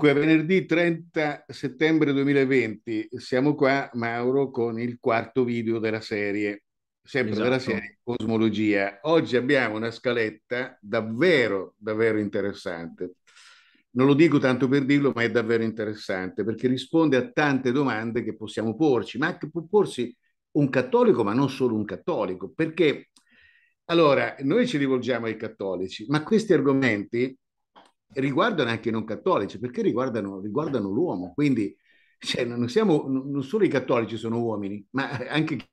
Dunque, venerdì 30 settembre 2020 siamo qua, Mauro, con il quarto video della serie, sempre esatto. della serie Cosmologia. Oggi abbiamo una scaletta davvero, davvero interessante. Non lo dico tanto per dirlo, ma è davvero interessante perché risponde a tante domande che possiamo porci, ma anche può porsi un cattolico, ma non solo un cattolico, perché allora noi ci rivolgiamo ai cattolici, ma questi argomenti riguardano anche i non cattolici, perché riguardano, riguardano l'uomo. Quindi cioè, non, siamo, non solo i cattolici sono uomini, ma anche chi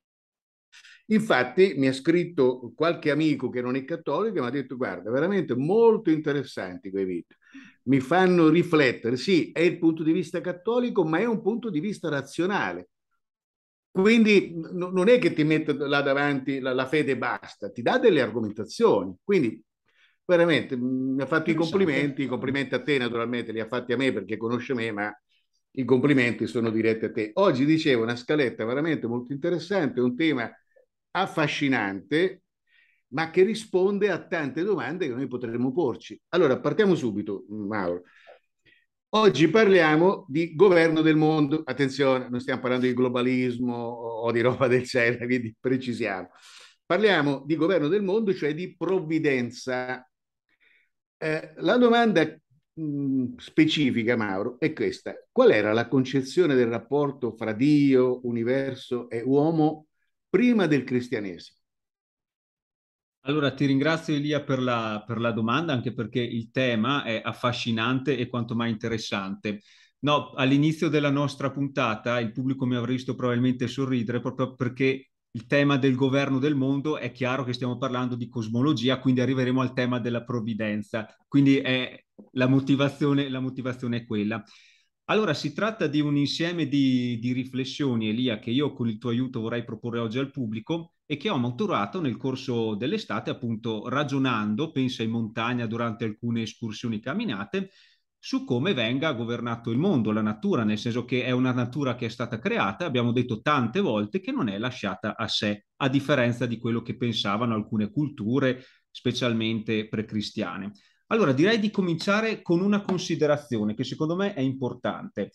Infatti mi ha scritto qualche amico che non è cattolico e mi ha detto guarda, veramente molto interessanti quei video, mi fanno riflettere, sì, è il punto di vista cattolico, ma è un punto di vista razionale. Quindi no, non è che ti mette là davanti la, la fede e basta, ti dà delle argomentazioni. Quindi veramente mi ha fatto i complimenti, i complimenti a te naturalmente, li ha fatti a me perché conosce me, ma i complimenti sono diretti a te. Oggi dicevo una scaletta veramente molto interessante, un tema affascinante, ma che risponde a tante domande che noi potremmo porci. Allora, partiamo subito, Mauro. Oggi parliamo di governo del mondo. Attenzione, non stiamo parlando di globalismo o di roba del genere, quindi precisiamo. Parliamo di governo del mondo, cioè di provvidenza eh, la domanda mh, mm, specifica, Mauro, è questa. Qual era la concezione del rapporto fra Dio, universo e uomo prima del cristianesimo? Allora ti ringrazio Elia per la, per la domanda, anche perché il tema è affascinante e quanto mai interessante. No, all'inizio della nostra puntata il pubblico mi avrà visto probabilmente sorridere proprio perché il tema del governo del mondo, è chiaro che stiamo parlando di cosmologia, quindi arriveremo al tema della provvidenza. Quindi è, la, motivazione, la motivazione è quella. Allora, si tratta di un insieme di, di, riflessioni, Elia, che io con il tuo aiuto vorrei proporre oggi al pubblico e che ho maturato nel corso dell'estate, appunto ragionando, pensa in montagna durante alcune escursioni camminate, su come venga governato il mondo, la natura, nel senso che è una natura che è stata creata, abbiamo detto tante volte che non è lasciata a sé, a differenza di quello che pensavano alcune culture, specialmente precristiane. Allora, direi di cominciare con una considerazione che secondo me è importante.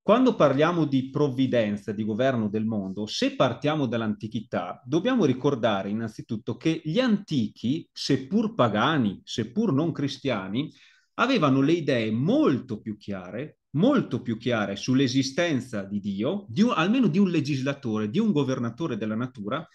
Quando parliamo di provvidenza, di governo del mondo, se partiamo dall'antichità, dobbiamo ricordare innanzitutto che gli antichi, seppur pagani, seppur non cristiani, avevano le idee molto più chiare, molto più chiare sull'esistenza di Dio, di un, almeno di un legislatore, di un governatore della natura,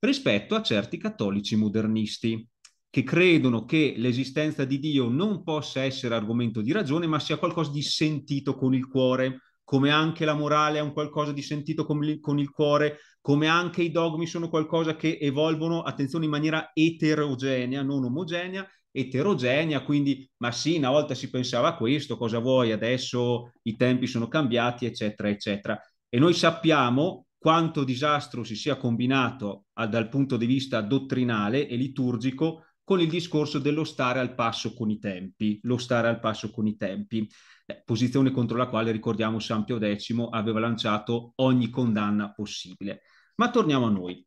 rispetto a certi cattolici modernisti che credono che l'esistenza di Dio non possa essere argomento di ragione, ma sia qualcosa di sentito con il cuore, come anche la morale è un qualcosa di sentito con con il cuore, come anche i dogmi sono qualcosa che evolvono, attenzione, in maniera eterogenea, non omogenea, eterogenea, quindi ma sì, una volta si pensava a questo, cosa vuoi, adesso i tempi sono cambiati, eccetera, eccetera. E noi sappiamo quanto disastro si sia combinato a, dal punto di vista dottrinale e liturgico con il discorso dello stare al passo con i tempi, lo stare al passo con i tempi, eh, posizione contro la quale ricordiamo San Pio X aveva lanciato ogni condanna possibile. Ma torniamo a noi.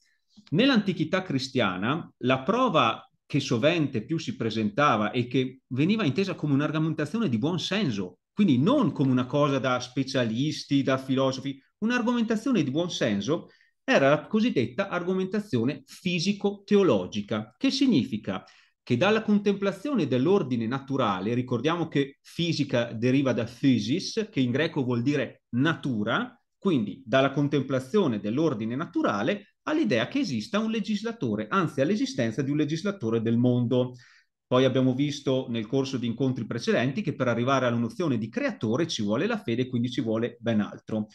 Nell'antichità cristiana la prova che sovente più si presentava e che veniva intesa come un'argomentazione di buon senso, quindi non come una cosa da specialisti, da filosofi, un'argomentazione di buon senso era la cosiddetta argomentazione fisico-teologica, che significa che dalla contemplazione dell'ordine naturale, ricordiamo che fisica deriva da physis, che in greco vuol dire natura, quindi dalla contemplazione dell'ordine naturale all'idea che esista un legislatore, anzi all'esistenza di un legislatore del mondo. Poi abbiamo visto nel corso di incontri precedenti che per arrivare alla nozione di creatore ci vuole la fede, quindi ci vuole ben altro.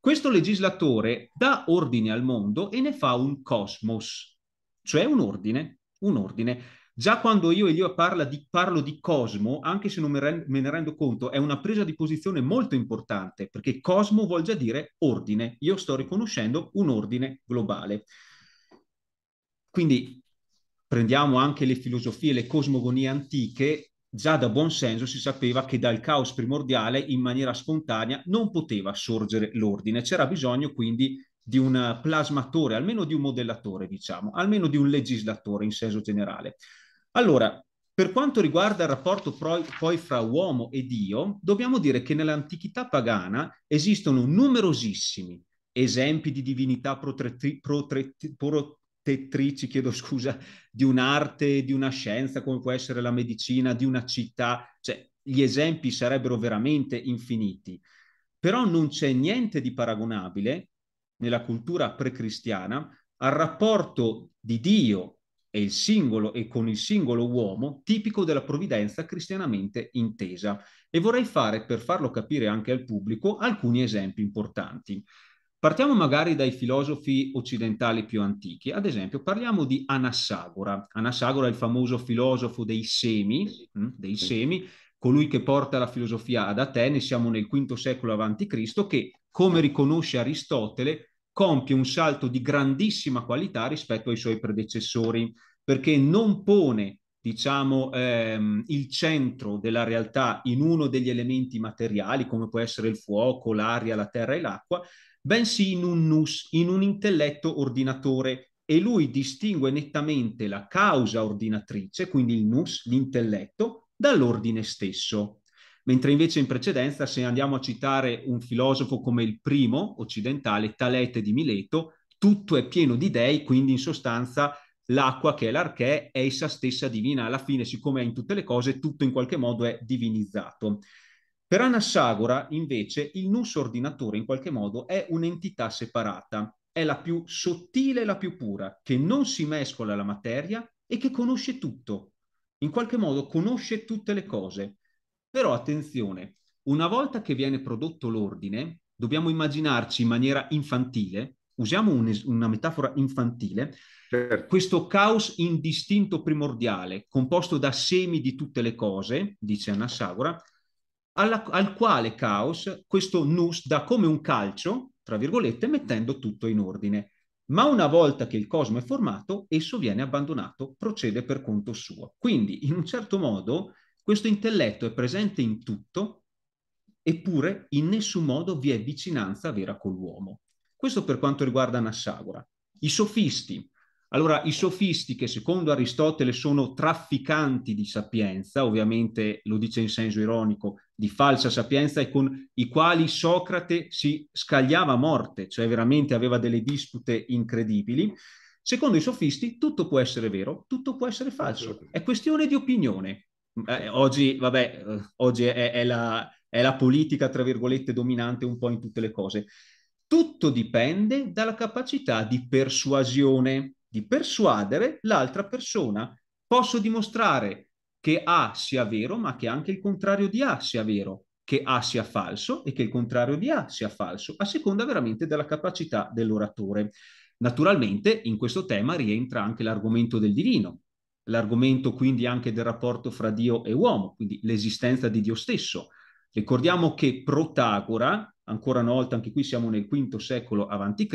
Questo legislatore dà ordine al mondo e ne fa un cosmos, cioè un ordine, un ordine. Già quando io e io parla di, parlo di cosmo, anche se non me, rend, me ne rendo conto, è una presa di posizione molto importante, perché cosmo vuol già dire ordine. Io sto riconoscendo un ordine globale. Quindi prendiamo anche le filosofie, le cosmogonie antiche, già da buon senso si sapeva che dal caos primordiale in maniera spontanea non poteva sorgere l'ordine, c'era bisogno quindi di un plasmatore, almeno di un modellatore, diciamo, almeno di un legislatore in senso generale. Allora, per quanto riguarda il rapporto poi fra uomo e Dio, dobbiamo dire che nell'antichità pagana esistono numerosissimi esempi di divinità protettrici, protettrici chiedo scusa, di un'arte, di una scienza come può essere la medicina, di una città, cioè gli esempi sarebbero veramente infiniti. Però non c'è niente di paragonabile nella cultura precristiana al rapporto di Dio è il singolo e con il singolo uomo tipico della provvidenza cristianamente intesa e vorrei fare, per farlo capire anche al pubblico, alcuni esempi importanti. Partiamo magari dai filosofi occidentali più antichi, ad esempio parliamo di Anassagora. Anassagora è il famoso filosofo dei semi, mm, dei semi colui che porta la filosofia ad Atene, siamo nel V secolo a.C., che, come riconosce Aristotele, compie un salto di grandissima qualità rispetto ai suoi predecessori, perché non pone diciamo, ehm, il centro della realtà in uno degli elementi materiali, come può essere il fuoco, l'aria, la terra e l'acqua, bensì in un nus, in un intelletto ordinatore, e lui distingue nettamente la causa ordinatrice, quindi il nus, l'intelletto, dall'ordine stesso mentre invece in precedenza, se andiamo a citare un filosofo come il primo occidentale, Talete di Mileto, tutto è pieno di dei, quindi in sostanza l'acqua che è l'archè è essa stessa divina. Alla fine, siccome è in tutte le cose, tutto in qualche modo è divinizzato. Per Anassagora, invece, il nus ordinatore in qualche modo è un'entità separata, è la più sottile e la più pura, che non si mescola alla materia e che conosce tutto. In qualche modo conosce tutte le cose. Però attenzione, una volta che viene prodotto l'ordine, dobbiamo immaginarci in maniera infantile, usiamo un es- una metafora infantile, certo. questo caos indistinto primordiale, composto da semi di tutte le cose, dice Anasagora, alla- al quale caos questo nus dà come un calcio, tra virgolette, mettendo tutto in ordine. Ma una volta che il cosmo è formato, esso viene abbandonato, procede per conto suo. Quindi, in un certo modo, questo intelletto è presente in tutto, eppure in nessun modo vi è vicinanza vera con l'uomo. Questo per quanto riguarda Nassagora. I sofisti. Allora, i sofisti che secondo Aristotele sono trafficanti di sapienza, ovviamente lo dice in senso ironico, di falsa sapienza, e con i quali Socrate si scagliava a morte, cioè veramente aveva delle dispute incredibili. Secondo i sofisti tutto può essere vero, tutto può essere falso, è questione di opinione eh, oggi, vabbè, eh, oggi è, è, la, è la politica, tra virgolette, dominante un po' in tutte le cose. Tutto dipende dalla capacità di persuasione, di persuadere l'altra persona. Posso dimostrare che A sia vero, ma che anche il contrario di A sia vero, che A sia falso e che il contrario di A sia falso, a seconda veramente della capacità dell'oratore. Naturalmente in questo tema rientra anche l'argomento del divino, l'argomento quindi anche del rapporto fra Dio e uomo, quindi l'esistenza di Dio stesso. Ricordiamo che Protagora, ancora una volta anche qui siamo nel V secolo a.C.,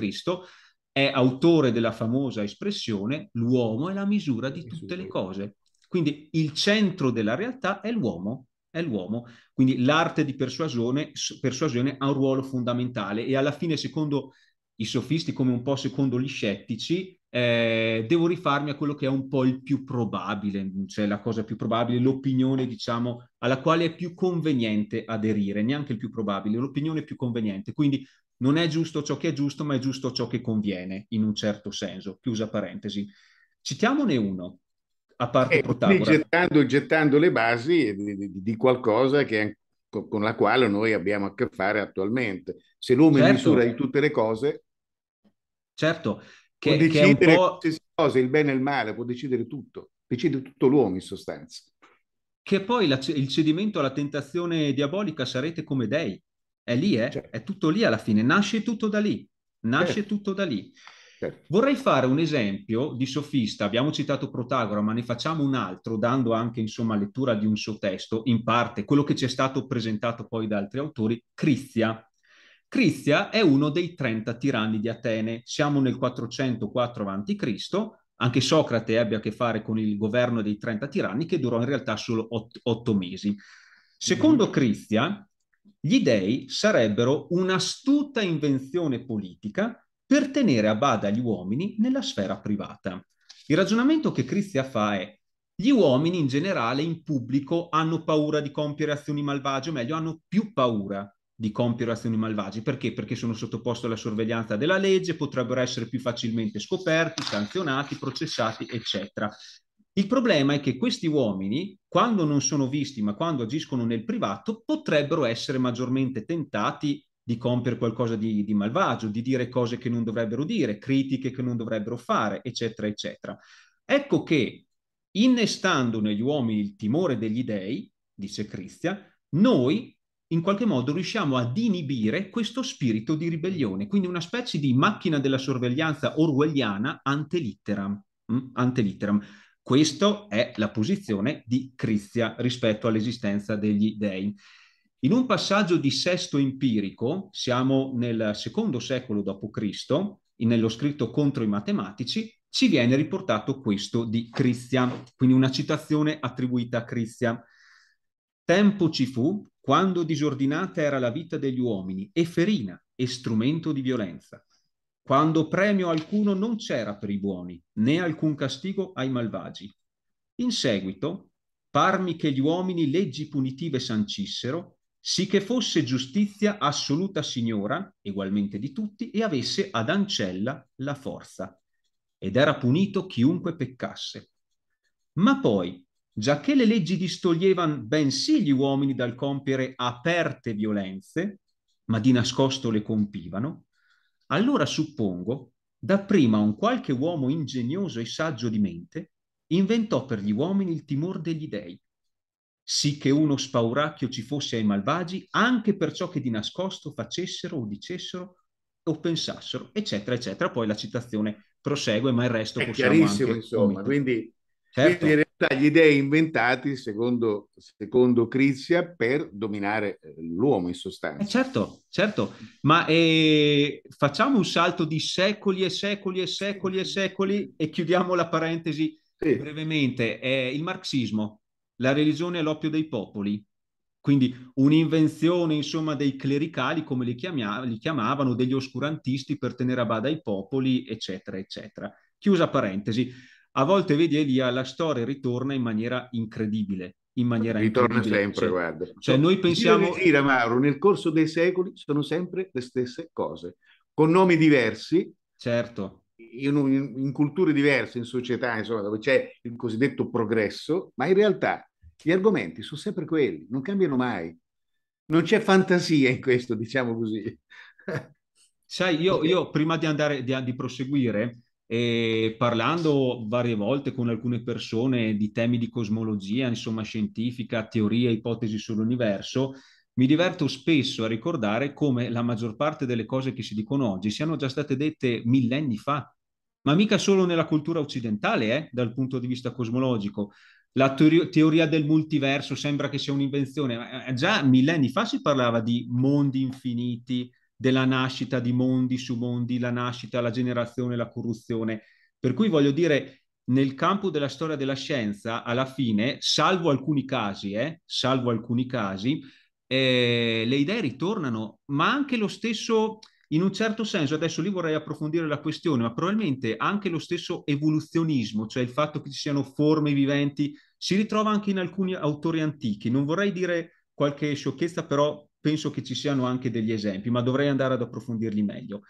è autore della famosa espressione l'uomo è la misura di tutte le cose. Quindi il centro della realtà è l'uomo, è l'uomo. Quindi l'arte di persuasione, persuasione ha un ruolo fondamentale e alla fine secondo i sofisti come un po' secondo gli scettici eh, devo rifarmi a quello che è un po' il più probabile, cioè la cosa più probabile, l'opinione diciamo alla quale è più conveniente aderire, neanche il più probabile, l'opinione più conveniente. Quindi non è giusto ciò che è giusto, ma è giusto ciò che conviene in un certo senso, chiusa parentesi. Citiamone uno, a parte eh, Protagora. Gettando, gettando, le basi di, di qualcosa che, con la quale noi abbiamo a che fare attualmente. Se l'uomo certo. è misura di tutte le cose... Certo, che, può decidere qualsiasi cosa, il bene e il male, può decidere tutto, decide tutto l'uomo in sostanza. Che poi la, il cedimento alla tentazione diabolica sarete come dei, è lì, eh? certo. è tutto lì alla fine, nasce tutto da lì, nasce certo. tutto da lì. Certo. Vorrei fare un esempio di sofista, abbiamo citato Protagora, ma ne facciamo un altro, dando anche insomma lettura di un suo testo, in parte quello che ci è stato presentato poi da altri autori, Crizia, Crizia è uno dei 30 tiranni di Atene. Siamo nel 404 a.C. Anche Socrate ebbe a che fare con il governo dei 30 tiranni che durò in realtà solo 8 mesi. Secondo mhm. Crizia, gli dei sarebbero un'astuta invenzione politica per tenere a bada gli uomini nella sfera privata. Il ragionamento che Crizia fa è gli uomini in generale in pubblico hanno paura di compiere azioni malvagie, o meglio hanno più paura di compiere azioni malvagie. Perché? Perché sono sottoposti alla sorveglianza della legge, potrebbero essere più facilmente scoperti, sanzionati, processati, eccetera. Il problema è che questi uomini, quando non sono visti, ma quando agiscono nel privato, potrebbero essere maggiormente tentati di compiere qualcosa di, di malvagio, di dire cose che non dovrebbero dire, critiche che non dovrebbero fare, eccetera, eccetera. Ecco che, innestando negli uomini il timore degli dei, dice Cristia, noi in qualche modo riusciamo ad inibire questo spirito di ribellione, quindi una specie di macchina della sorveglianza orwelliana ante mm, litteram. Questa è la posizione di Crizia rispetto all'esistenza degli dei. In un passaggio di sesto empirico, siamo nel secondo secolo d.C., nello scritto contro i matematici, ci viene riportato questo di Crizia, quindi una citazione attribuita a Crizia. Tempo ci fu quando disordinata era la vita degli uomini, e ferina e strumento di violenza, quando premio alcuno non c'era per i buoni, né alcun castigo ai malvagi. In seguito, parmi che gli uomini leggi punitive sancissero, sì che fosse giustizia assoluta signora, egualmente di tutti, e avesse ad ancella la forza. Ed era punito chiunque peccasse. Ma poi, giacché le leggi distoglievano bensì gli uomini dal compiere aperte violenze, ma di nascosto le compivano, allora suppongo, dapprima un qualche uomo ingegnoso e saggio di mente inventò per gli uomini il timor degli dei, sì che uno spauracchio ci fosse ai malvagi anche per ciò che di nascosto facessero o dicessero o pensassero, eccetera, eccetera. Poi la citazione prosegue, ma il resto è possiamo chiarissimo, insomma. Quindi, certo. quindi dagli dei inventati, secondo, secondo Crizia, per dominare eh, l'uomo in sostanza. Eh certo, certo, ma eh, facciamo un salto di secoli e secoli e secoli e secoli e chiudiamo la parentesi sì. brevemente. Eh, il marxismo, la religione è l'oppio dei popoli, quindi un'invenzione insomma dei clericali, come li, chiamia- li chiamavano, degli oscurantisti per tenere a bada i popoli, eccetera, eccetera. Chiusa parentesi a volte vedi Elia la storia ritorna in maniera incredibile. In maniera ritorna sempre, cioè, guarda. Cioè noi pensiamo... Gira, Mauro, nel corso dei secoli sono sempre le stesse cose, con nomi diversi. Certo. In, in, in culture diverse, in società, insomma, dove c'è il cosiddetto progresso, ma in realtà gli argomenti sono sempre quelli, non cambiano mai. Non c'è fantasia in questo, diciamo così. Sai, io, io prima di andare di, di proseguire, e parlando varie volte con alcune persone di temi di cosmologia, insomma scientifica, teoria, ipotesi sull'universo, mi diverto spesso a ricordare come la maggior parte delle cose che si dicono oggi siano già state dette millenni fa, ma mica solo nella cultura occidentale, eh, dal punto di vista cosmologico. La teori- teoria del multiverso sembra che sia un'invenzione, ma eh, già millenni fa si parlava di mondi infiniti, della nascita di mondi su mondi, la nascita, la generazione, la corruzione. Per cui voglio dire, nel campo della storia della scienza, alla fine, salvo alcuni casi, eh, salvo alcuni casi, eh, le idee ritornano, ma anche lo stesso, in un certo senso, adesso lì vorrei approfondire la questione, ma probabilmente anche lo stesso evoluzionismo, cioè il fatto che ci siano forme viventi, si ritrova anche in alcuni autori antichi. Non vorrei dire qualche sciocchezza, però penso che ci siano anche degli esempi, ma dovrei andare ad approfondirli meglio.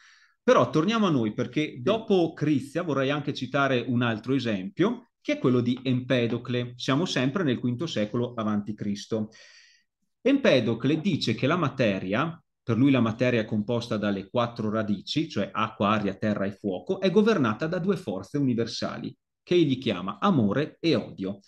Però torniamo a noi perché dopo Crizia vorrei anche citare un altro esempio, che è quello di Empedocle. Siamo sempre nel V secolo a.C. Empedocle dice che la materia, per lui la materia è composta dalle quattro radici, cioè acqua, aria, terra e fuoco, è governata da due forze universali, che egli chiama amore e odio.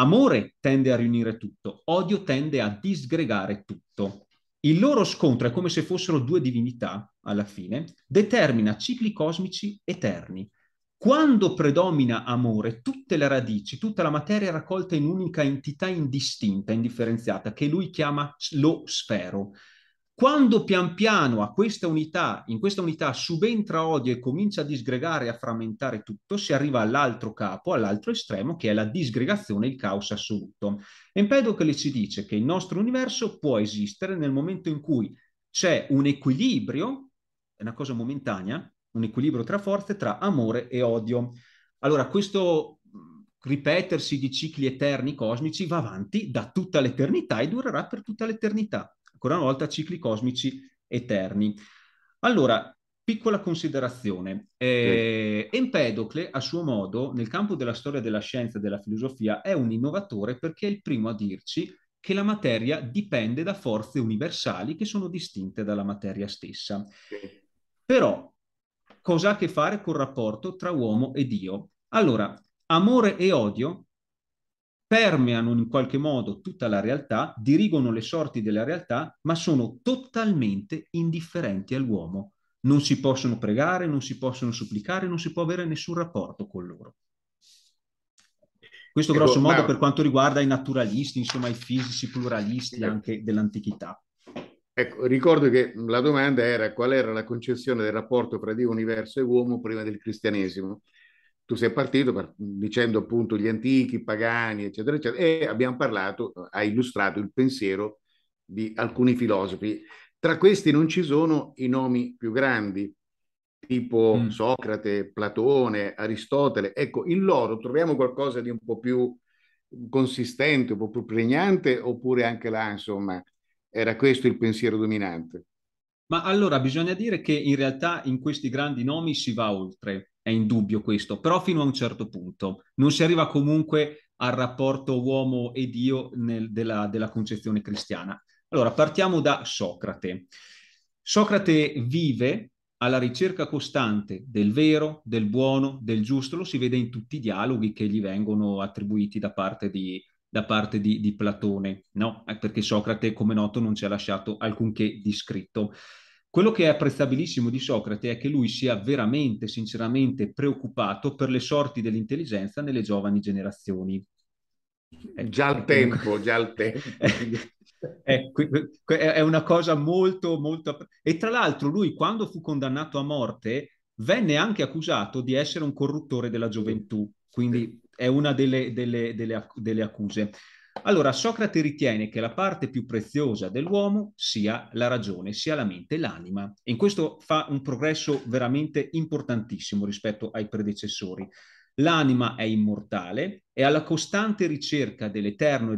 Amore tende a riunire tutto, odio tende a disgregare tutto. Il loro scontro è come se fossero due divinità, alla fine, determina cicli cosmici eterni. Quando predomina amore, tutte le radici, tutta la materia è raccolta in un'unica entità indistinta, indifferenziata, che lui chiama lo sfero. Quando pian piano a questa unità, in questa unità subentra odio e comincia a disgregare e a frammentare tutto, si arriva all'altro capo, all'altro estremo, che è la disgregazione, il caos assoluto. Empedocle ci dice che il nostro universo può esistere nel momento in cui c'è un equilibrio, è una cosa momentanea, un equilibrio tra forze, tra amore e odio. Allora, questo mm, ripetersi di cicli eterni cosmici va avanti da tutta l'eternità e durerà per tutta l'eternità ancora una volta cicli cosmici eterni. Allora, piccola considerazione. Eh, Empedocle, a suo modo, nel campo della storia della scienza e della filosofia, è un innovatore perché è il primo a dirci che la materia dipende da forze universali che sono distinte dalla materia stessa. Però, cosa ha a che fare col rapporto tra uomo e Dio? Allora, amore e odio permeano in qualche modo tutta la realtà, dirigono le sorti della realtà, ma sono totalmente indifferenti all'uomo. Non si possono pregare, non si possono supplicare, non si può avere nessun rapporto con loro. Questo ecco, grosso modo per quanto riguarda i naturalisti, insomma i fisici pluralisti anche dell'antichità. Ecco, ricordo che la domanda era qual era la concezione del rapporto fra Dio, universo e uomo prima del cristianesimo tu sei partito per, dicendo appunto gli antichi, i pagani, eccetera, eccetera, e abbiamo parlato, eh, hai illustrato il pensiero di alcuni filosofi. Tra questi non ci sono i nomi più grandi, tipo mm. Socrate, Platone, Aristotele. Ecco, in loro troviamo qualcosa di un po' più consistente, un po' più pregnante, oppure anche là, insomma, era questo il pensiero dominante? Ma allora bisogna dire che in realtà in questi grandi nomi si va oltre è in dubbio questo, però fino a un certo punto. Non si arriva comunque al rapporto uomo e Dio nel, della, della concezione cristiana. Allora, partiamo da Socrate. Socrate vive alla ricerca costante del vero, del buono, del giusto, lo si vede in tutti i dialoghi che gli vengono attribuiti da parte di, da parte di, di Platone, no? Eh, perché Socrate, come noto, non ci ha lasciato alcunché di scritto. Quello che è apprezzabilissimo di Socrate è che lui sia veramente, sinceramente preoccupato per le sorti dell'intelligenza nelle giovani generazioni. Eh, già al tempo, già al tempo. Eh, è una cosa molto, molto... E tra l'altro lui, quando fu condannato a morte, venne anche accusato di essere un corruttore della gioventù, quindi è una delle, delle, delle, delle accuse. Allora, Socrate ritiene che la parte più preziosa dell'uomo sia la ragione, sia la mente, l'anima. E in questo fa un progresso veramente importantissimo rispetto ai predecessori. L'anima è immortale, e alla costante ricerca dell'eterno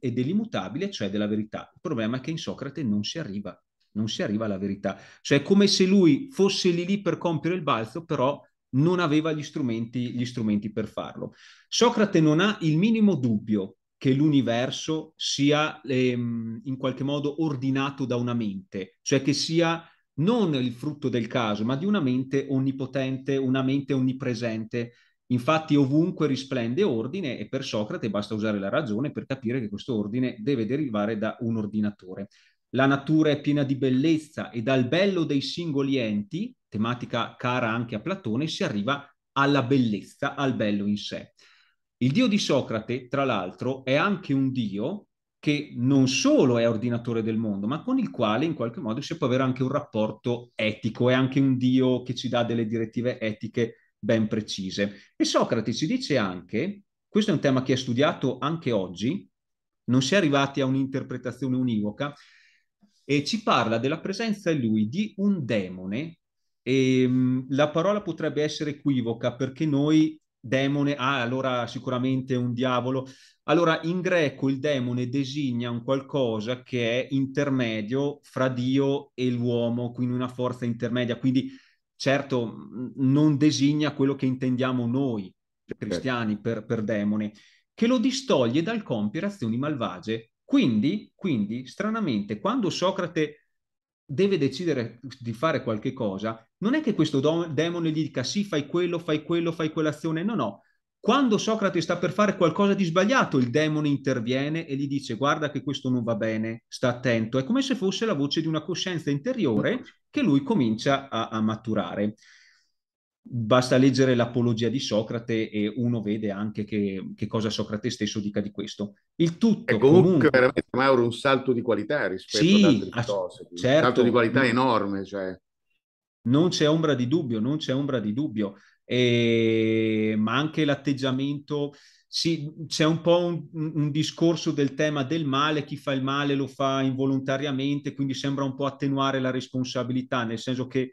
e dell'immutabile, cioè della verità. Il problema è che in Socrate non si arriva, non si arriva alla verità. Cioè è come se lui fosse lì lì per compiere il balzo, però non aveva gli strumenti, gli strumenti per farlo. Socrate non ha il minimo dubbio che l'universo sia ehm, in qualche modo ordinato da una mente, cioè che sia non il frutto del caso, ma di una mente onnipotente, una mente onnipresente. Infatti ovunque risplende ordine e per Socrate basta usare la ragione per capire che questo ordine deve derivare da un ordinatore. La natura è piena di bellezza e dal bello dei singoli enti, tematica cara anche a Platone, si arriva alla bellezza, al bello in sé. Il Dio di Socrate, tra l'altro, è anche un Dio che non solo è ordinatore del mondo, ma con il quale in qualche modo si può avere anche un rapporto etico, è anche un Dio che ci dà delle direttive etiche ben precise. E Socrate ci dice anche, questo è un tema che è studiato anche oggi, non si è arrivati a un'interpretazione univoca, e ci parla della presenza in lui di un demone. E, ehm, la parola potrebbe essere equivoca perché noi demone, ah allora sicuramente un diavolo. Allora in greco il demone designa un qualcosa che è intermedio fra Dio e l'uomo, quindi una forza intermedia, quindi certo non designa quello che intendiamo noi certo. cristiani per, per demone, che lo distoglie dal compiere azioni malvagie. Quindi, quindi, stranamente, quando Socrate deve decidere di fare qualche cosa, non è che questo demone gli dica sì, fai quello, fai quello, fai quell'azione, no, no. Quando Socrate sta per fare qualcosa di sbagliato, il demone interviene e gli dice guarda che questo non va bene, sta attento. È come se fosse la voce di una coscienza interiore che lui comincia a, a maturare. Basta leggere l'Apologia di Socrate e uno vede anche che, che cosa Socrate stesso dica di questo. Il tutto è comunque, comunque... veramente Mauro un salto di qualità rispetto sì, ad altre ass- cose, certo, un salto di certo. qualità no, enorme. Cioè. Non c'è ombra di dubbio, non c'è ombra di dubbio, e... ma anche l'atteggiamento sì, c'è un po' un, un, discorso del tema del male, chi fa il male lo fa involontariamente, quindi sembra un po' attenuare la responsabilità, nel senso che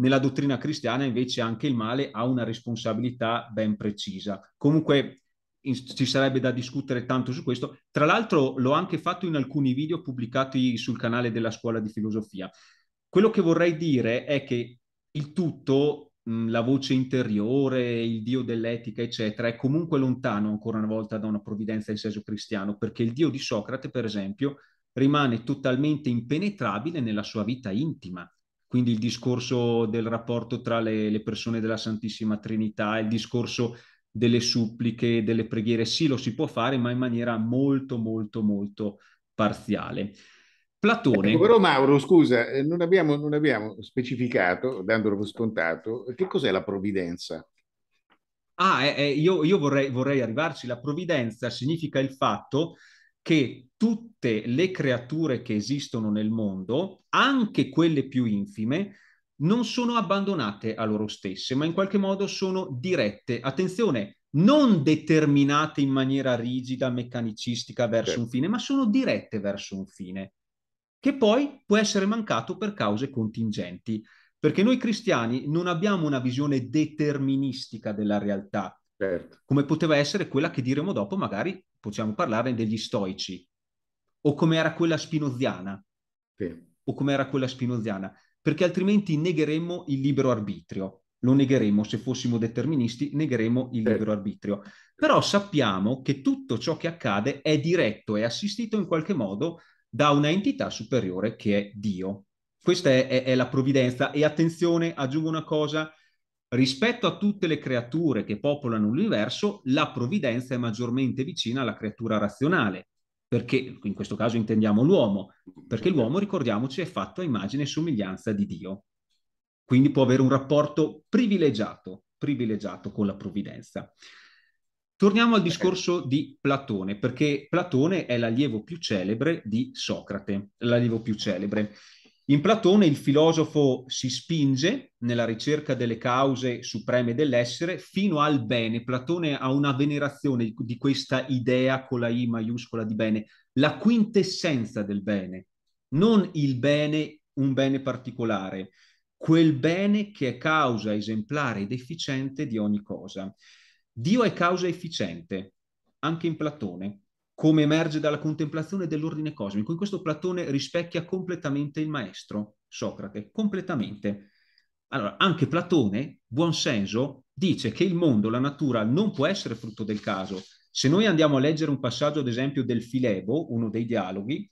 nella dottrina cristiana invece anche il male ha una responsabilità ben precisa. Comunque in, ci sarebbe da discutere tanto su questo. Tra l'altro l'ho anche fatto in alcuni video pubblicati sul canale della scuola di filosofia. Quello che vorrei dire è che il tutto, mh, la voce interiore, il Dio dell'etica, eccetera, è comunque lontano ancora una volta da una provvidenza in senso cristiano, perché il Dio di Socrate, per esempio, rimane totalmente impenetrabile nella sua vita intima quindi il discorso del rapporto tra le, le persone della Santissima Trinità, il discorso delle suppliche, delle preghiere, sì lo si può fare, ma in maniera molto, molto, molto parziale. Platone. Ecco, però Mauro, scusa, eh, non abbiamo, non abbiamo specificato, dandolo per scontato, che cos'è la provvidenza? Ah, eh, eh io, io vorrei, vorrei, arrivarci. La provvidenza significa il fatto che che tutte le creature che esistono nel mondo, anche quelle più infime, non sono abbandonate a loro stesse, ma in qualche modo sono dirette. Attenzione, non determinate in maniera rigida, meccanicistica verso certo. un fine, ma sono dirette verso un fine, che poi può essere mancato per cause contingenti. Perché noi cristiani non abbiamo una visione deterministica della realtà, certo. come poteva essere quella che diremo dopo, magari possiamo parlare degli stoici, o come era quella spinoziana, sì. o come era quella spinoziana, perché altrimenti negheremmo il libero arbitrio. Lo negheremmo, se fossimo deterministi, negheremmo il sì. Certo. libero arbitrio. Però sappiamo che tutto ciò che accade è diretto e assistito in qualche modo da una entità superiore che è Dio. Questa è, è, è la provvidenza. E attenzione, aggiungo una cosa, Rispetto a tutte le creature che popolano l'universo, la provvidenza è maggiormente vicina alla creatura razionale, perché in questo caso intendiamo l'uomo, perché l'uomo, ricordiamoci, è fatto a immagine e somiglianza di Dio. Quindi può avere un rapporto privilegiato, privilegiato con la provvidenza. Torniamo al discorso di Platone, perché Platone è l'allievo più celebre di Socrate, l'allievo più celebre. In Platone il filosofo si spinge nella ricerca delle cause supreme dell'essere fino al bene. Platone ha una venerazione di questa idea con la I maiuscola di bene, la quintessenza del bene, non il bene, un bene particolare, quel bene che è causa esemplare ed efficiente di ogni cosa. Dio è causa efficiente, anche in Platone come emerge dalla contemplazione dell'ordine cosmico. In questo Platone rispecchia completamente il maestro Socrate, completamente. Allora, anche Platone, buon senso, dice che il mondo, la natura, non può essere frutto del caso. Se noi andiamo a leggere un passaggio, ad esempio, del Filebo, uno dei dialoghi,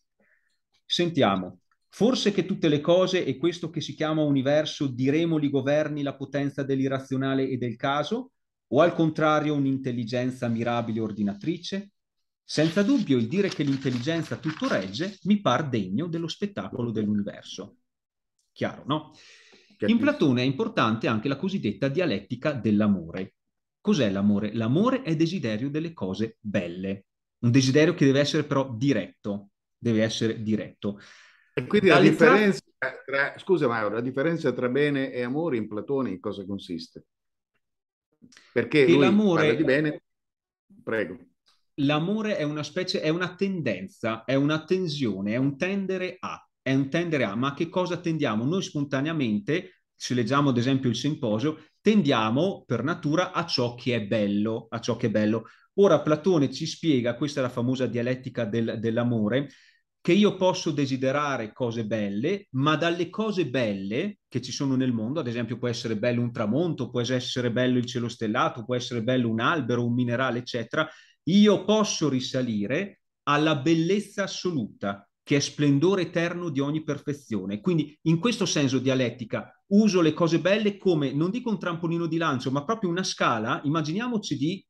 sentiamo, forse che tutte le cose e questo che si chiama universo diremo li governi la potenza dell'irrazionale e del caso, o al contrario un'intelligenza mirabile ordinatrice? Senza dubbio il dire che l'intelligenza tutto regge mi par degno dello spettacolo dell'universo. Chiaro, no? In Platone è importante anche la cosiddetta dialettica dell'amore. Cos'è l'amore? L'amore è desiderio delle cose belle, un desiderio che deve essere però diretto, deve essere diretto. E quindi la differenza tra... tra... scusa Mauro, la differenza tra bene e amore in Platone in cosa consiste? Perché l'amore... di bene, prego l'amore è una specie, è una tendenza, è una tensione, è un tendere a, è un tendere a, ma a che cosa tendiamo? Noi spontaneamente, se leggiamo ad esempio il simposio, tendiamo per natura a ciò che è bello, a ciò che è bello. Ora Platone ci spiega, questa è la famosa dialettica del, dell'amore, che io posso desiderare cose belle, ma dalle cose belle che ci sono nel mondo, ad esempio può essere bello un tramonto, può essere bello il cielo stellato, può essere bello un albero, un minerale, eccetera, io posso risalire alla bellezza assoluta, che è splendore eterno di ogni perfezione. Quindi in questo senso dialettica uso le cose belle come, non dico un trampolino di lancio, ma proprio una scala, immaginiamoci di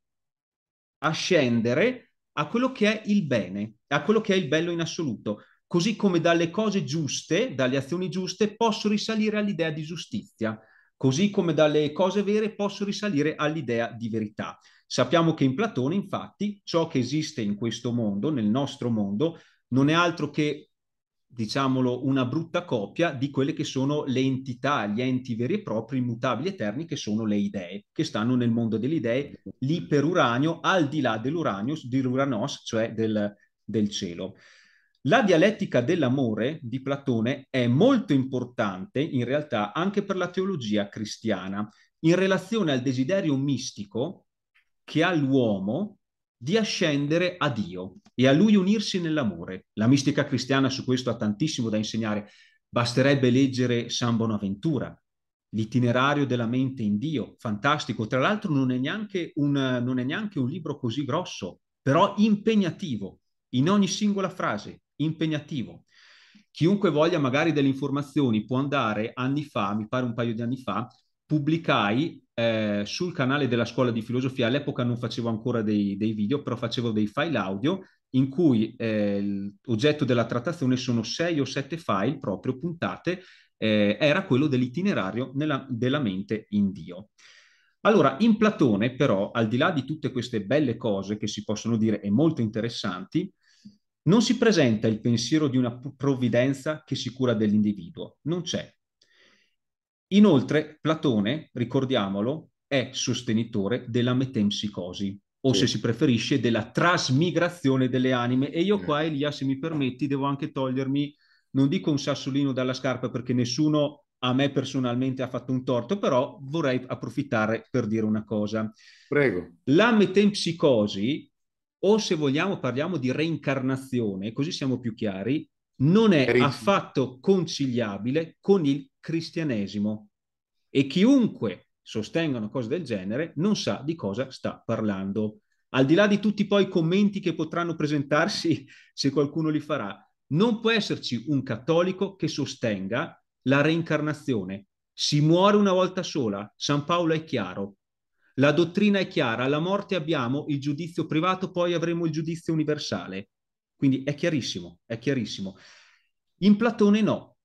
ascendere a quello che è il bene, a quello che è il bello in assoluto così come dalle cose giuste, dalle azioni giuste, posso risalire all'idea di giustizia, così come dalle cose vere posso risalire all'idea di verità. Sappiamo che in Platone, infatti, ciò che esiste in questo mondo, nel nostro mondo, non è altro che, diciamolo, una brutta copia di quelle che sono le entità, gli enti veri e propri, immutabili, eterni, che sono le idee, che stanno nel mondo delle idee, lì per Uranio, al di là dell'Uranius, dell'Uranos, cioè del, del cielo. La dialettica dell'amore di Platone è molto importante in realtà anche per la teologia cristiana in relazione al desiderio mistico che ha l'uomo di ascendere a Dio e a lui unirsi nell'amore. La mistica cristiana su questo ha tantissimo da insegnare. Basterebbe leggere San Bonaventura, l'itinerario della mente in Dio, fantastico. Tra l'altro non è neanche un, non è neanche un libro così grosso, però impegnativo, in ogni singola frase, impegnativo. Chiunque voglia magari delle informazioni può andare anni fa, mi pare un paio di anni fa, pubblicai eh, sul canale della scuola di filosofia, all'epoca non facevo ancora dei, dei video, però facevo dei file audio in cui eh, l'oggetto della trattazione sono sei o sette file proprio puntate, eh, era quello dell'itinerario nella, della mente in Dio. Allora, in Platone però, al di là di tutte queste belle cose che si possono dire e molto interessanti, non si presenta il pensiero di una provvidenza che si cura dell'individuo, non c'è. Inoltre, Platone, ricordiamolo, è sostenitore della metempsicosi, o sì. se si preferisce della trasmigrazione delle anime. E io qua, Elia, se mi permetti, devo anche togliermi, non dico un sassolino dalla scarpa perché nessuno a me personalmente ha fatto un torto, però vorrei approfittare per dire una cosa. Prego. La metempsicosi, o se vogliamo parliamo di reincarnazione, così siamo più chiari, non è Verissimo. affatto conciliabile con il cristianesimo e chiunque sostenga una cosa del genere non sa di cosa sta parlando. Al di là di tutti poi i commenti che potranno presentarsi, se qualcuno li farà, non può esserci un cattolico che sostenga la reincarnazione. Si muore una volta sola, San Paolo è chiaro. La dottrina è chiara, alla morte abbiamo il giudizio privato, poi avremo il giudizio universale. Quindi è chiarissimo, è chiarissimo. In Platone no,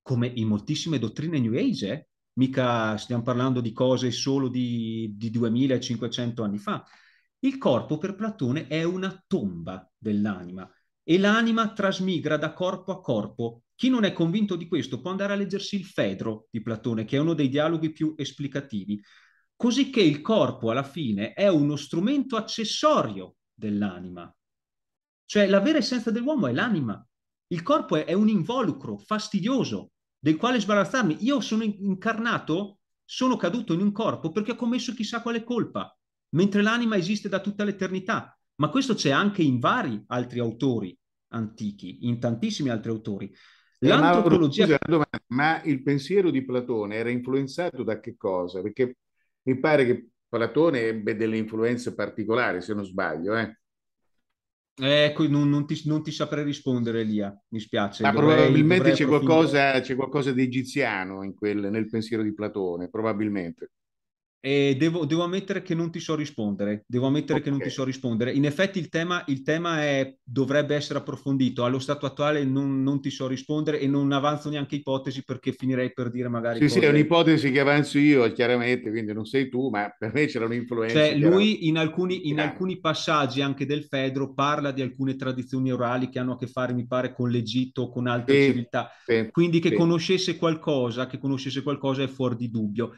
come in moltissime dottrine New Age, eh? mica stiamo parlando di cose solo di, di 2500 anni fa. Il corpo per Platone è una tomba dell'anima e l'anima trasmigra da corpo a corpo. Chi non è convinto di questo può andare a leggersi il Fedro di Platone, che è uno dei dialoghi più esplicativi. Cosicché il corpo alla fine è uno strumento accessorio dell'anima, cioè la vera essenza dell'uomo è l'anima. Il corpo è, è un involucro fastidioso del quale sbarazzarmi. Io sono incarnato, sono caduto in un corpo perché ho commesso chissà quale colpa, mentre l'anima esiste da tutta l'eternità. Ma questo c'è anche in vari altri autori antichi, in tantissimi altri autori. Eh, L'antropologia... Ma, domanda, ma il pensiero di Platone era influenzato da che cosa? Perché mi pare che Platone ebbe delle influenze particolari, se non sbaglio. Eh? Ecco, non, non, ti, non, ti, saprei rispondere, Elia, mi spiace. Ma probabilmente dovrei c'è, qualcosa, c'è, qualcosa, di egiziano quel, nel pensiero di Platone, probabilmente. E devo, devo, ammettere che non ti so rispondere. Devo ammettere okay. che non ti so rispondere. In effetti il tema, il tema è, dovrebbe essere approfondito. Allo stato attuale non, non, ti so rispondere e non avanzo neanche ipotesi perché finirei per dire magari... Sì, cose... sì, è un'ipotesi che avanzo io chiaramente, quindi non sei tu, ma per me c'era un'influenza. Cioè, lui in alcuni, in alcuni passaggi anche del Fedro parla di alcune tradizioni orali che hanno a che fare, mi pare, con l'Egitto, con altre sì, civiltà. Sì, quindi che sì. conoscesse qualcosa, che conoscesse qualcosa è fuori di dubbio.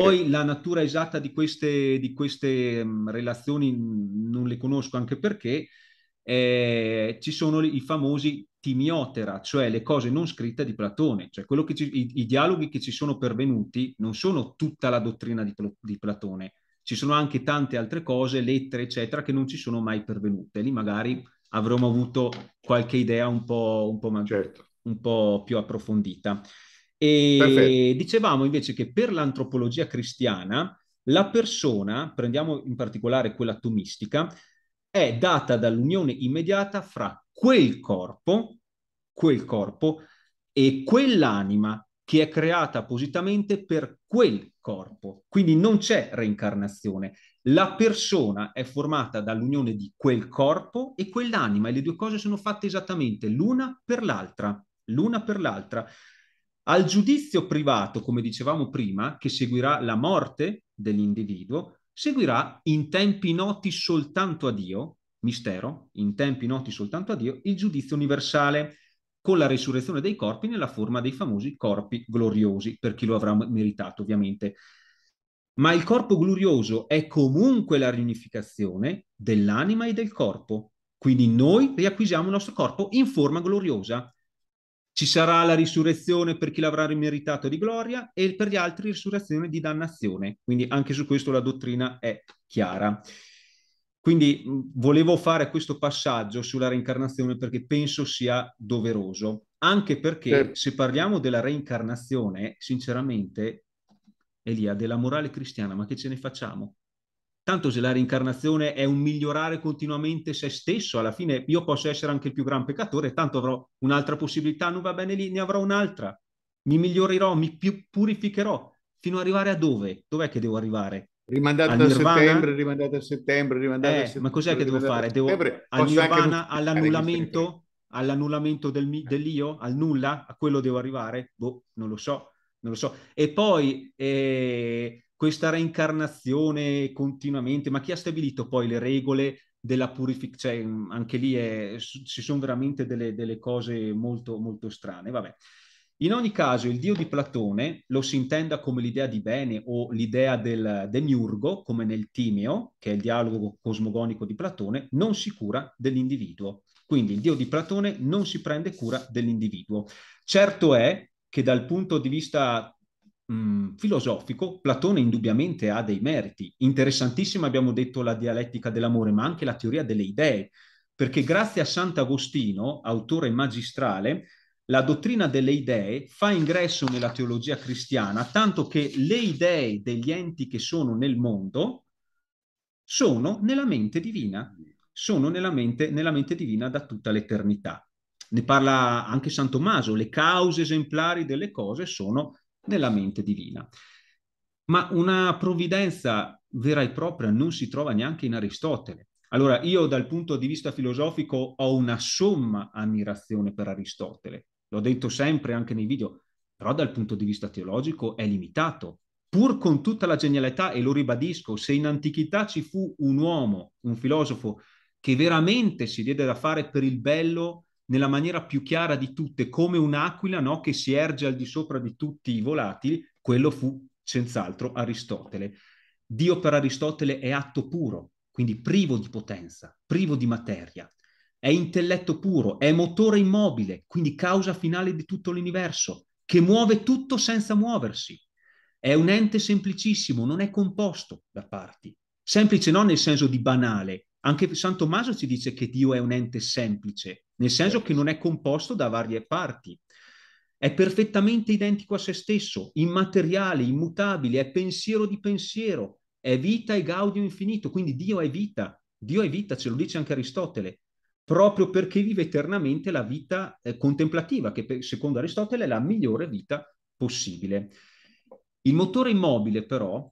Poi la natura esatta di queste, di queste mm, relazioni non le conosco anche perché eh, ci sono i famosi timiotera, cioè le cose non scritte di Platone, cioè ci, i, i, dialoghi che ci sono pervenuti non sono tutta la dottrina di, di, Platone, ci sono anche tante altre cose, lettere, eccetera, che non ci sono mai pervenute. Lì magari avremmo avuto qualche idea un po', un po, certo. un po più approfondita. E Perfetto. dicevamo invece che per l'antropologia cristiana la persona, prendiamo in particolare quella tomistica, è data dall'unione immediata fra quel corpo, quel corpo e quell'anima che è creata appositamente per quel corpo. Quindi non c'è reincarnazione. La persona è formata dall'unione di quel corpo e quell'anima e le due cose sono fatte esattamente l'una per l'altra, l'una per l'altra. Al giudizio privato, come dicevamo prima, che seguirà la morte dell'individuo, seguirà in tempi noti soltanto a Dio, mistero, in tempi noti soltanto a Dio, il giudizio universale con la resurrezione dei corpi nella forma dei famosi corpi gloriosi, per chi lo avrà meritato ovviamente. Ma il corpo glorioso è comunque la riunificazione dell'anima e del corpo. Quindi noi riacquisiamo il nostro corpo in forma gloriosa, ci sarà la risurrezione per chi l'avrà meritato di gloria e per gli altri risurrezione di dannazione. Quindi anche su questo la dottrina è chiara. Quindi volevo fare questo passaggio sulla reincarnazione perché penso sia doveroso, anche perché sì. se parliamo della reincarnazione, sinceramente, Elia, della morale cristiana, ma che ce ne facciamo? Tanto se la reincarnazione è un migliorare continuamente se stesso, alla fine io posso essere anche il più gran peccatore, tanto avrò un'altra possibilità, non va bene lì, ne avrò un'altra, mi migliorerò, mi purificherò, fino ad arrivare a dove? Dov'è che devo arrivare? Rimandato a settembre, rimandato a eh, settembre, rimandato eh, a settembre. Ma cos'è che devo fare? Devo al nirvana, all'annullamento, all'annullamento del, dell'io, al nulla? A quello devo arrivare? Boh, non lo so, non lo so. E poi eh, questa reincarnazione continuamente, ma chi ha stabilito poi le regole della purificazione? Cioè, anche lì è, ci sono veramente delle, delle cose molto, molto strane. Vabbè. In ogni caso, il dio di Platone lo si intenda come l'idea di bene o l'idea del demiurgo, come nel Timeo, che è il dialogo cosmogonico di Platone, non si cura dell'individuo. Quindi il dio di Platone non si prende cura dell'individuo. Certo è che dal punto di vista mh, mm, filosofico, Platone indubbiamente ha dei meriti. Interessantissima, abbiamo detto, la dialettica dell'amore, ma anche la teoria delle idee, perché grazie a Sant'Agostino, autore magistrale, la dottrina delle idee fa ingresso nella teologia cristiana, tanto che le idee degli enti che sono nel mondo sono nella mente divina, sono nella mente, nella mente divina da tutta l'eternità. Ne parla anche San Tommaso, le cause esemplari delle cose sono nella mente divina. Ma una provvidenza vera e propria non si trova neanche in Aristotele. Allora, io dal punto di vista filosofico ho una somma ammirazione per Aristotele, l'ho detto sempre anche nei video, però dal punto di vista teologico è limitato, pur con tutta la genialità, e lo ribadisco, se in antichità ci fu un uomo, un filosofo, che veramente si diede da fare per il bello nella maniera più chiara di tutte, come un'aquila no, che si erge al di sopra di tutti i volatili, quello fu senz'altro Aristotele. Dio per Aristotele è atto puro, quindi privo di potenza, privo di materia. È intelletto puro, è motore immobile, quindi causa finale di tutto l'universo, che muove tutto senza muoversi. È un ente semplicissimo, non è composto da parti. Semplice non nel senso di banale, anche San Tommaso ci dice che Dio è un ente semplice, nel senso che non è composto da varie parti. È perfettamente identico a se stesso, immateriale, immutabile, è pensiero di pensiero, è vita e gaudio infinito, quindi Dio è vita, Dio è vita, ce lo dice anche Aristotele, proprio perché vive eternamente la vita eh, contemplativa, che per, secondo Aristotele è la migliore vita possibile. Il motore immobile però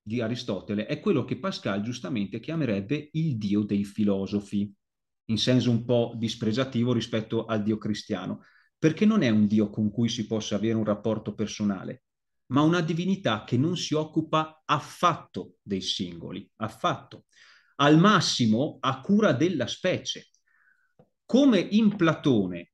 di Aristotele è quello che Pascal giustamente chiamerebbe il Dio dei filosofi in senso un po' dispregiativo rispetto al Dio cristiano, perché non è un Dio con cui si possa avere un rapporto personale, ma una divinità che non si occupa affatto dei singoli, affatto, al massimo a cura della specie. Come in Platone,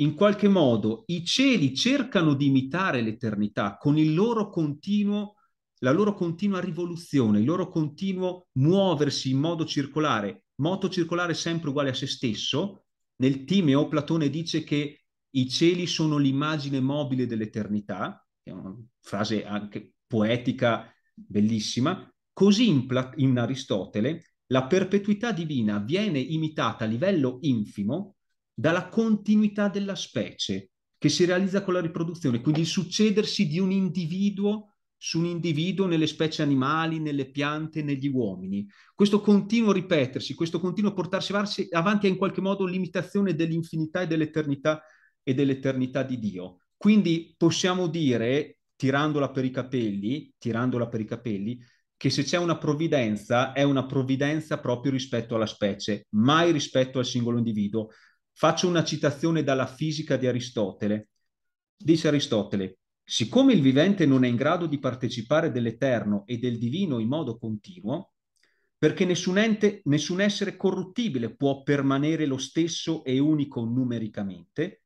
in qualche modo i cieli cercano di imitare l'eternità con il loro continuo la loro continua rivoluzione, il loro continuo muoversi in modo circolare, moto circolare sempre uguale a se stesso, nel Timeo Platone dice che i cieli sono l'immagine mobile dell'eternità, è una frase anche poetica bellissima, così in, Pla- in Aristotele la perpetuità divina viene imitata a livello infimo dalla continuità della specie che si realizza con la riproduzione, quindi il succedersi di un individuo su un individuo nelle specie animali, nelle piante, negli uomini. Questo continuo ripetersi, questo continuo portarsi avanti è in qualche modo l'imitazione dell'infinità e dell'eternità e dell'eternità di Dio. Quindi possiamo dire, tirandola per i capelli, tirandola per i capelli, che se c'è una provvidenza è una provvidenza proprio rispetto alla specie, mai rispetto al singolo individuo. Faccio una citazione dalla fisica di Aristotele. Dice Aristotele, Siccome il vivente non è in grado di partecipare dell'eterno e del divino in modo continuo, perché nessun, ente, nessun essere corruttibile può permanere lo stesso e unico numericamente,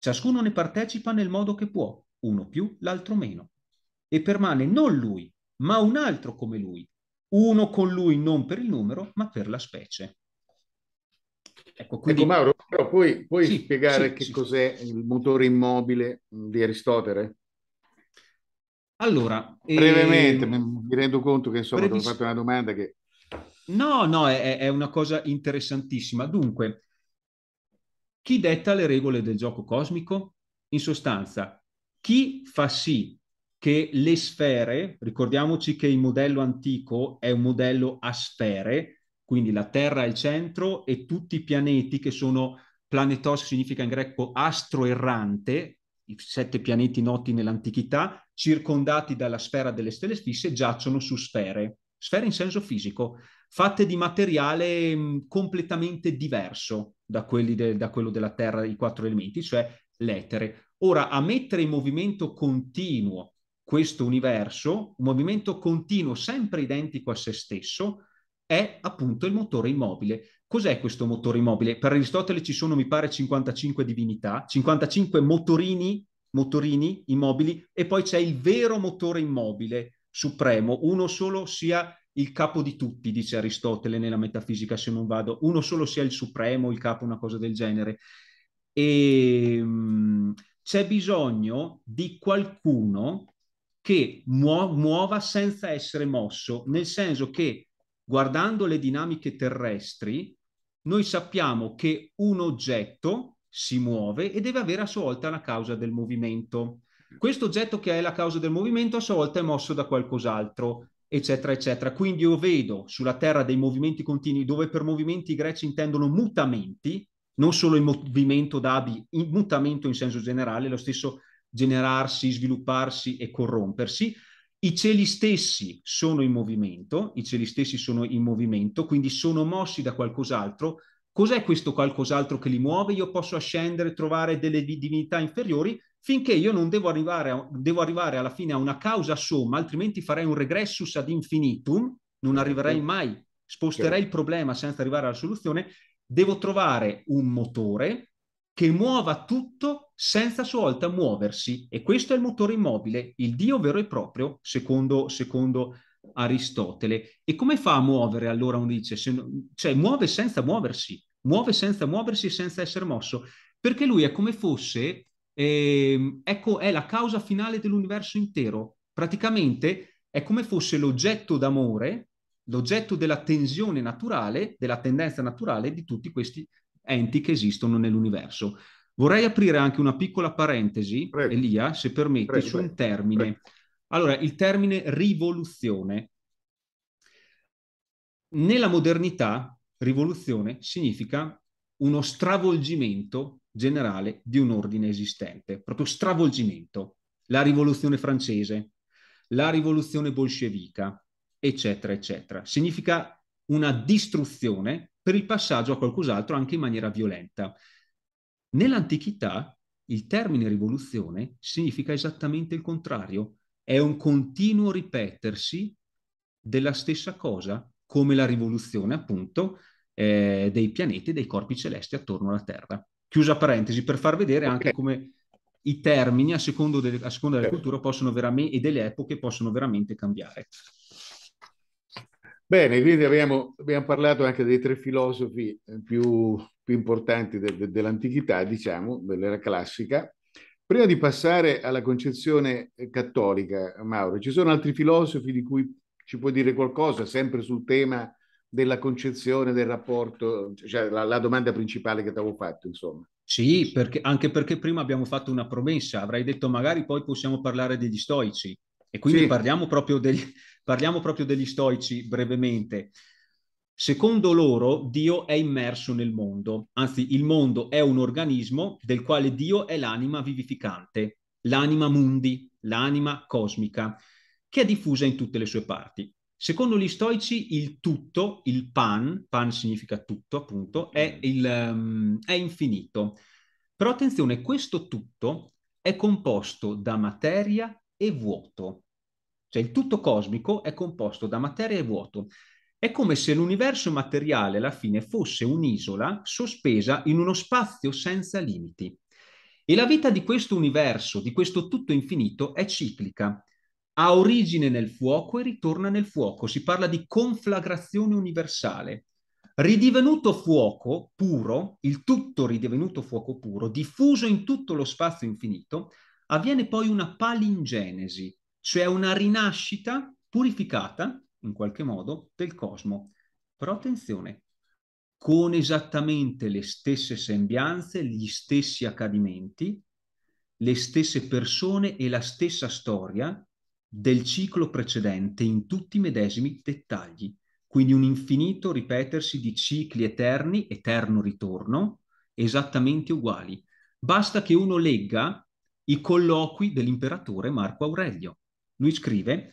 ciascuno ne partecipa nel modo che può, uno più, l'altro meno, e permane non lui, ma un altro come lui, uno con lui non per il numero, ma per la specie. Ecco, ecco, quindi... ecco Mauro, però puoi, puoi sì, spiegare sì, che sì. cos'è il motore immobile di Aristotele? Allora, brevemente, eh... mi rendo conto che insomma Brevis... ho fatto una domanda che... No, no, è, è una cosa interessantissima. Dunque, chi detta le regole del gioco cosmico? In sostanza, chi fa sì che le sfere, ricordiamoci che il modello antico è un modello a sfere, quindi la Terra è il centro e tutti i pianeti che sono planetos significa in greco astro errante, i sette pianeti noti nell'antichità, circondati dalla sfera delle stelle fisse, giacciono su sfere, sfere in senso fisico, fatte di materiale mm, completamente diverso da, de- da quello della Terra, i quattro elementi, cioè l'etere. Ora, a mettere in movimento continuo questo universo, un movimento continuo sempre identico a se stesso, è appunto il motore immobile. Cos'è questo motore immobile? Per Aristotele ci sono, mi pare, 55 divinità, 55 motorini, motorini immobili e poi c'è il vero motore immobile supremo, uno solo sia il capo di tutti, dice Aristotele nella metafisica, se non vado, uno solo sia il supremo, il capo, una cosa del genere. E ehm, mh, c'è bisogno di qualcuno che muo- muova senza essere mosso, nel senso che guardando le dinamiche terrestri, noi sappiamo che un oggetto si muove e deve avere a sua volta la causa del movimento. Questo oggetto che è la causa del movimento a sua volta è mosso da qualcos'altro, eccetera, eccetera. Quindi io vedo sulla Terra dei movimenti continui, dove per movimenti i greci intendono mutamenti, non solo il movimento d'abi, il mutamento in senso generale, lo stesso generarsi, svilupparsi e corrompersi, i cieli stessi sono in movimento, i cieli stessi sono in movimento, quindi sono mossi da qualcos'altro. Cos'è questo qualcos'altro che li muove? Io posso ascendere, trovare delle divinità inferiori finché io non devo arrivare, a, devo arrivare alla fine a una causa somma, altrimenti farei un regressus ad infinitum, non arriverei mai, sposterei il problema senza arrivare alla soluzione. Devo trovare un motore che muova tutto senza a sua volta muoversi e questo è il motore immobile, il Dio vero e proprio, secondo, secondo Aristotele. E come fa a muovere allora, uno dice, se, cioè muove senza muoversi, muove senza muoversi e senza essere mosso, perché lui è come fosse, eh, ecco, è la causa finale dell'universo intero, praticamente è come fosse l'oggetto d'amore, l'oggetto della tensione naturale, della tendenza naturale di tutti questi enti che esistono nell'universo. Vorrei aprire anche una piccola parentesi, prego. Elia, se permetti, prego, su un termine. Allora, il termine rivoluzione. Nella modernità, rivoluzione significa uno stravolgimento generale di un ordine esistente, proprio stravolgimento. La rivoluzione francese, la rivoluzione bolscevica, eccetera, eccetera. Significa una distruzione per il passaggio a qualcos'altro anche in maniera violenta. Nell'antichità il termine rivoluzione significa esattamente il contrario, è un continuo ripetersi della stessa cosa, come la rivoluzione appunto eh, dei pianeti e dei corpi celesti attorno alla Terra. Chiusa parentesi, per far vedere anche come i termini a, delle, a seconda delle cultura possono veramente, e delle epoche possono veramente cambiare. Bene, quindi abbiamo, abbiamo parlato anche dei tre filosofi eh, più più importanti de- de- dell'antichità, diciamo, dell'era classica. Prima di passare alla concezione eh, cattolica, Mauro, ci sono altri filosofi di cui ci puoi dire qualcosa, sempre sul tema della concezione del rapporto, cioè la, la domanda principale che ti avevo fatto, insomma. Sì, perché, anche perché prima abbiamo fatto una promessa, avrei detto magari poi possiamo parlare degli stoici e quindi sì. parliamo, proprio degli, parliamo proprio degli stoici brevemente. Secondo loro Dio è immerso nel mondo, anzi il mondo è un organismo del quale Dio è l'anima vivificante, l'anima mundi, l'anima cosmica, che è diffusa in tutte le sue parti. Secondo gli stoici il tutto, il pan, pan significa tutto appunto, è, mm. il, um, è infinito. Però attenzione, questo tutto è composto da materia e vuoto. Cioè il tutto cosmico è composto da materia e vuoto. È come se l'universo materiale alla fine fosse un'isola sospesa in uno spazio senza limiti. E la vita di questo universo, di questo tutto infinito, è ciclica. Ha origine nel fuoco e ritorna nel fuoco. Si parla di conflagrazione universale. Ridivenuto fuoco puro, il tutto ridivenuto fuoco puro, diffuso in tutto lo spazio infinito, avviene poi una palingenesi, cioè una rinascita purificata in qualche modo, del cosmo. Però attenzione, con esattamente le stesse sembianze, gli stessi accadimenti, le stesse persone e la stessa storia del ciclo precedente in tutti i medesimi dettagli. Quindi un infinito ripetersi di cicli eterni, eterno ritorno, esattamente uguali. Basta che uno legga i colloqui dell'imperatore Marco Aurelio. Lui scrive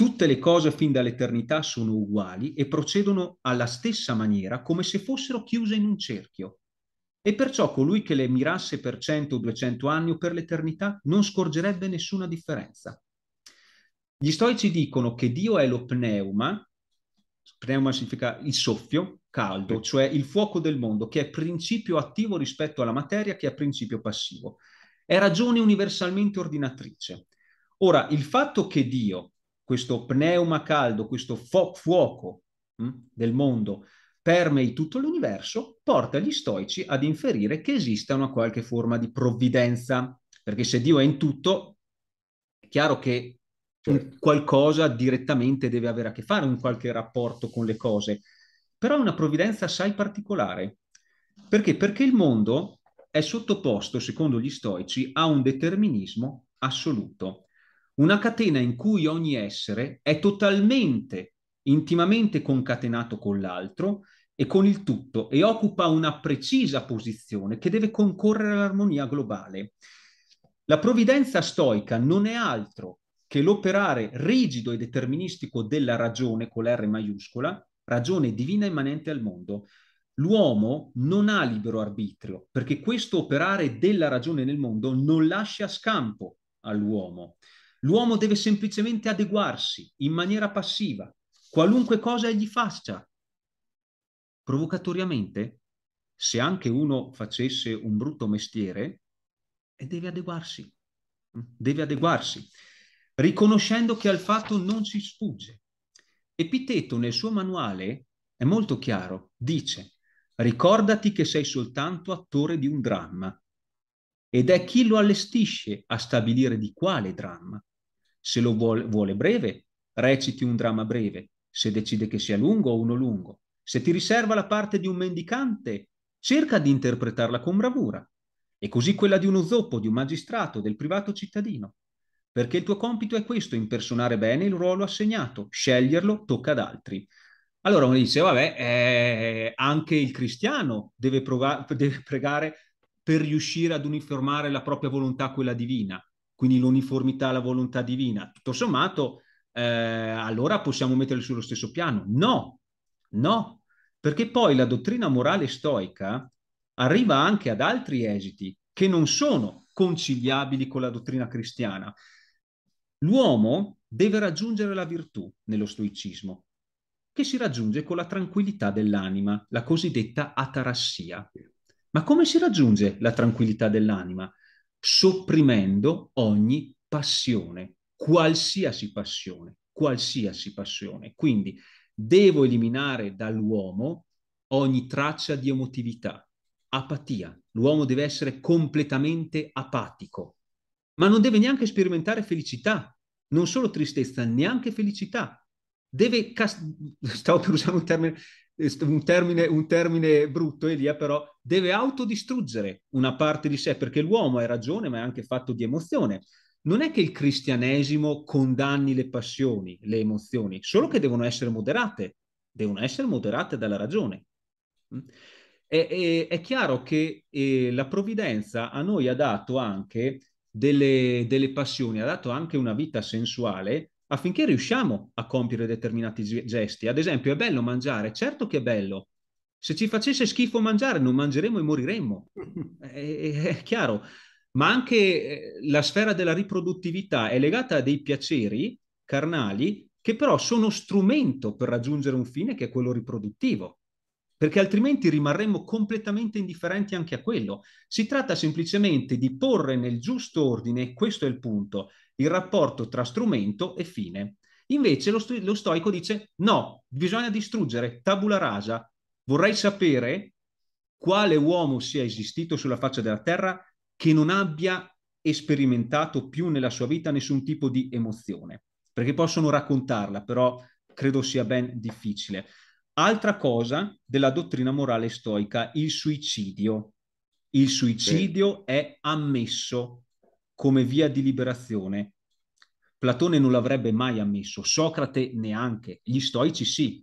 Tutte le cose fin dall'eternità sono uguali e procedono alla stessa maniera come se fossero chiuse in un cerchio. E perciò colui che le mirasse per 100 o 200 anni o per l'eternità non scorgerebbe nessuna differenza. Gli stoici dicono che Dio è lo pneuma, pneuma significa il soffio caldo, cioè il fuoco del mondo, che è principio attivo rispetto alla materia, che è principio passivo. È ragione universalmente ordinatrice. Ora, il fatto che Dio questo pneuma caldo, questo fo- fuoco mh, hm, del mondo permei tutto l'universo, porta gli stoici ad inferire che esista una qualche forma di provvidenza, perché se Dio è in tutto, è chiaro che certo. qualcosa direttamente deve avere a che fare, un qualche rapporto con le cose, però è una provvidenza assai particolare. Perché? Perché il mondo è sottoposto, secondo gli stoici, a un determinismo assoluto una catena in cui ogni essere è totalmente, intimamente concatenato con l'altro e con il tutto e occupa una precisa posizione che deve concorrere all'armonia globale. La provvidenza stoica non è altro che l'operare rigido e deterministico della ragione con l'R maiuscola, ragione divina immanente al mondo. L'uomo non ha libero arbitrio perché questo operare della ragione nel mondo non lascia scampo all'uomo. L'uomo deve semplicemente adeguarsi in maniera passiva, qualunque cosa egli faccia. Provocatoriamente, se anche uno facesse un brutto mestiere, eh, deve adeguarsi, mm, deve adeguarsi, riconoscendo che al fatto non si sfugge. Epiteto nel suo manuale è molto chiaro, dice, ricordati che sei soltanto attore di un dramma ed è chi lo allestisce a stabilire di quale dramma. Se lo vuole, vuole breve, reciti un dramma breve. Se decide che sia lungo, uno lungo. Se ti riserva la parte di un mendicante, cerca di interpretarla con bravura. E così quella di uno zoppo, di un magistrato, del privato cittadino. Perché il tuo compito è questo, impersonare bene il ruolo assegnato. Sceglierlo tocca ad altri. Allora uno dice, vabbè, eh, anche il cristiano deve, deve pregare per riuscire ad uniformare la propria volontà a quella divina quindi l'uniformità alla volontà divina. Tutto sommato, eh, allora possiamo metterli sullo stesso piano. No, no, perché poi la dottrina morale stoica arriva anche ad altri esiti che non sono conciliabili con la dottrina cristiana. L'uomo deve raggiungere la virtù nello stoicismo, che si raggiunge con la tranquillità dell'anima, la cosiddetta atarassia. Ma come si raggiunge la tranquillità dell'anima? sopprimendo ogni passione, qualsiasi passione, qualsiasi passione. Quindi devo eliminare dall'uomo ogni traccia di emotività, apatia. L'uomo deve essere completamente apatico, ma non deve neanche sperimentare felicità, non solo tristezza, neanche felicità. Deve, stavo per usare un termine, un termine, un termine brutto, Elia, però deve autodistruggere una parte di sé, perché l'uomo ha ragione, ma è anche fatto di emozione. Non è che il cristianesimo condanni le passioni, le emozioni, solo che devono essere moderate, devono essere moderate dalla ragione. Mm? È, è, è chiaro che eh, la provvidenza a noi ha dato anche delle, delle passioni, ha dato anche una vita sensuale affinché riusciamo a compiere determinati gesti. Ad esempio, è bello mangiare, certo che è bello. Se ci facesse schifo mangiare, non mangeremmo e moriremmo. È, è chiaro. Ma anche eh, la sfera della riproduttività è legata a dei piaceri carnali che però sono strumento per raggiungere un fine che è quello riproduttivo perché altrimenti rimarremmo completamente indifferenti anche a quello. Si tratta semplicemente di porre nel giusto ordine, questo è il punto, il rapporto tra strumento e fine. Invece lo, sto- lo stoico dice no, bisogna distruggere, tabula rasa. Vorrei sapere quale uomo sia esistito sulla faccia della terra che non abbia sperimentato più nella sua vita nessun tipo di emozione, perché possono raccontarla, però credo sia ben difficile. Altra cosa della dottrina morale stoica, il suicidio. Il suicidio sì. è ammesso come via di liberazione. Platone non l'avrebbe mai ammesso, Socrate neanche, gli stoici sì.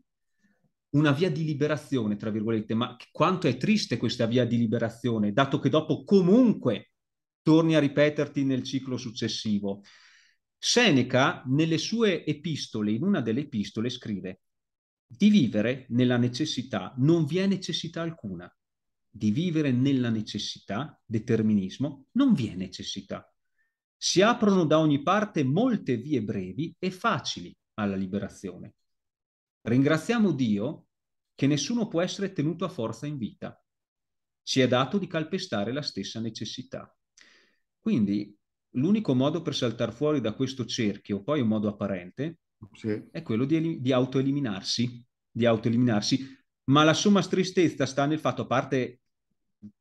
Una via di liberazione, tra virgolette, ma quanto è triste questa via di liberazione, dato che dopo comunque torni a ripeterti nel ciclo successivo. Seneca, nelle sue epistole, in una delle epistole, scrive di vivere nella necessità non vi è necessità alcuna. Di vivere nella necessità, determinismo, non vi è necessità. Si aprono da ogni parte molte vie brevi e facili alla liberazione. Ringraziamo Dio che nessuno può essere tenuto a forza in vita. Ci è dato di calpestare la stessa necessità. Quindi l'unico modo per saltare fuori da questo cerchio, poi un modo apparente, sì. è quello di, di autoeliminarsi, di autoeliminarsi, ma la somma tristezza sta nel fatto, a parte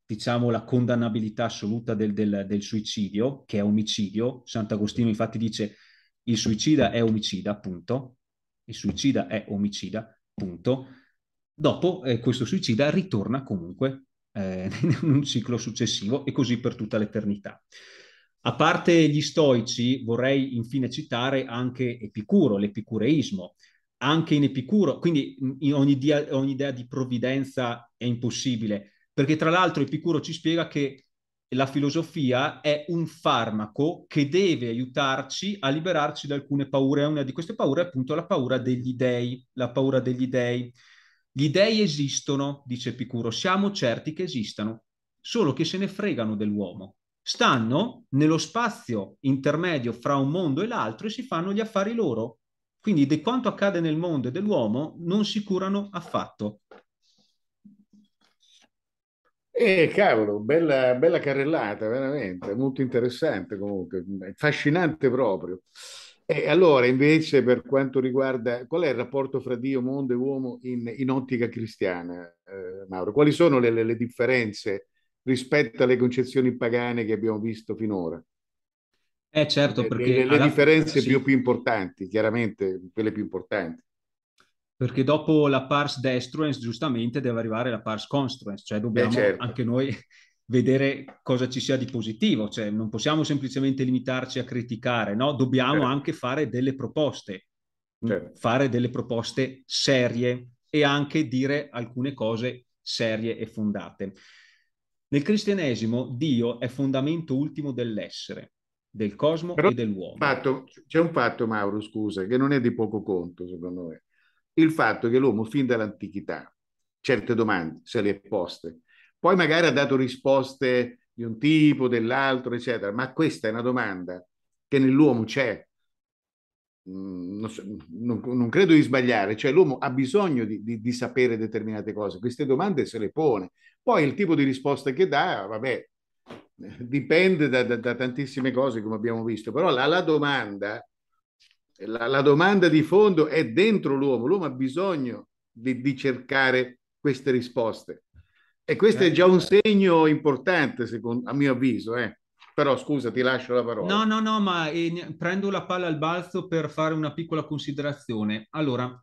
diciamo la condannabilità assoluta del, del, del suicidio, che è omicidio, Sant'Agostino infatti dice il suicida è omicida, punto, il suicida è omicida, punto, dopo eh, questo suicida ritorna comunque eh, in un ciclo successivo e così per tutta l'eternità. A parte gli stoici, vorrei infine citare anche Epicuro, l'epicureismo. Anche in Epicuro, quindi in ogni, dia, ogni idea di provvidenza è impossibile, perché tra l'altro Epicuro ci spiega che la filosofia è un farmaco che deve aiutarci a liberarci da alcune paure. Una di queste paure è appunto la paura degli dèi, la paura degli dei. Gli dèi esistono, dice Epicuro, siamo certi che esistano, solo che se ne fregano dell'uomo stanno nello spazio intermedio fra un mondo e l'altro e si fanno gli affari loro. Quindi di quanto accade nel mondo e dell'uomo non si curano affatto. Eh, cavolo, bella, bella carrellata, veramente, molto interessante comunque, affascinante proprio. E allora, invece, per quanto riguarda qual è il rapporto fra Dio, mondo e uomo in, in ottica cristiana, eh, Mauro? Quali sono le, le differenze rispetto alle concezioni pagane che abbiamo visto finora. Eh certo, perché... Le, le, alla... differenze sì. più, più importanti, chiaramente quelle più importanti perché dopo la parse destruence giustamente deve arrivare la parse construence, cioè dobbiamo eh certo. anche noi vedere cosa ci sia di positivo, cioè non possiamo semplicemente limitarci a criticare, no? dobbiamo certo. anche fare delle proposte, mm, certo. fare delle proposte serie e anche dire alcune cose serie e fondate. Nel cristianesimo Dio è fondamento ultimo dell'essere, del cosmo Però e dell'uomo. Fatto, c'è un fatto, Mauro, scusa, che non è di poco conto, secondo me. Il fatto che l'uomo fin dall'antichità certe domande se le è poste, poi magari ha dato risposte di un tipo, dell'altro, eccetera, ma questa è una domanda che nell'uomo c'è. Mm, non, so, non, non credo di sbagliare, cioè l'uomo ha bisogno di, di, di sapere determinate cose, queste domande se le pone, poi il tipo di risposta che dà, vabbè, eh, dipende da, da, da tantissime cose come abbiamo visto, però la, la domanda, la, la, domanda di fondo è dentro l'uomo, l'uomo ha bisogno di, di cercare queste risposte. E questo è già un eh, eh. segno importante, secondo, a mio avviso. Eh. Però scusa, ti lascio la parola. No, no, no, ma eh, prendo la palla al balzo per fare una piccola considerazione. Allora,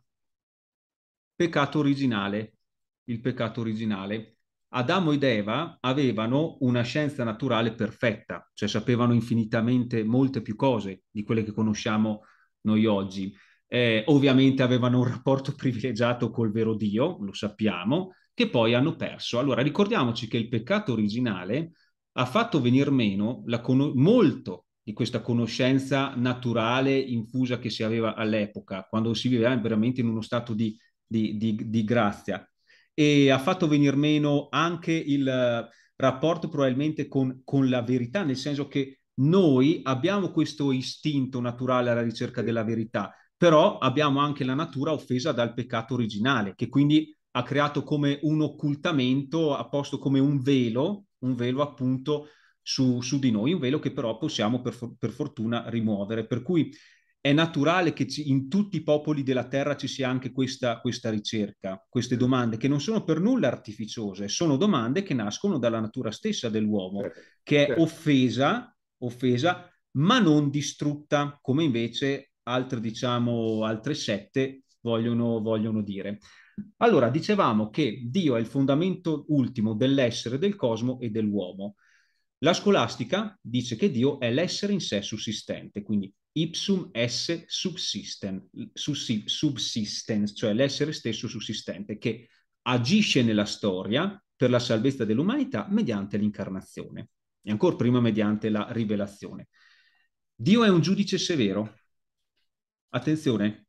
peccato originale, il peccato originale. Adamo ed Eva avevano una scienza naturale perfetta, cioè sapevano infinitamente molte più cose di quelle che conosciamo noi oggi. Eh, ovviamente avevano un rapporto privilegiato col vero Dio, lo sappiamo, che poi hanno perso. Allora ricordiamoci che il peccato originale ha fatto venir meno con- molto di questa conoscenza naturale infusa che si aveva all'epoca, quando si viveva veramente in uno stato di, di, di, di grazia e ha fatto venir meno anche il eh, rapporto probabilmente con, con la verità, nel senso che noi abbiamo questo istinto naturale alla ricerca della verità, però abbiamo anche la natura offesa dal peccato originale, che quindi ha creato come un occultamento, ha posto come un velo, un velo appunto su, su di noi, un velo che però possiamo per, per fortuna rimuovere. Per cui è naturale che ci, in tutti i popoli della Terra ci sia anche questa, questa, ricerca, queste domande che non sono per nulla artificiose, sono domande che nascono dalla natura stessa dell'uomo, certo, che è certo. offesa, offesa, ma non distrutta, come invece altre, diciamo, altre sette vogliono, vogliono dire. Allora, dicevamo che Dio è il fondamento ultimo dell'essere, del cosmo e dell'uomo. La scolastica dice che Dio è l'essere in sé sussistente, quindi ipsum esse subsistem, subsistens, cioè l'essere stesso sussistente, che agisce nella storia per la salvezza dell'umanità mediante l'incarnazione e ancora prima mediante la rivelazione. Dio è un giudice severo. Attenzione,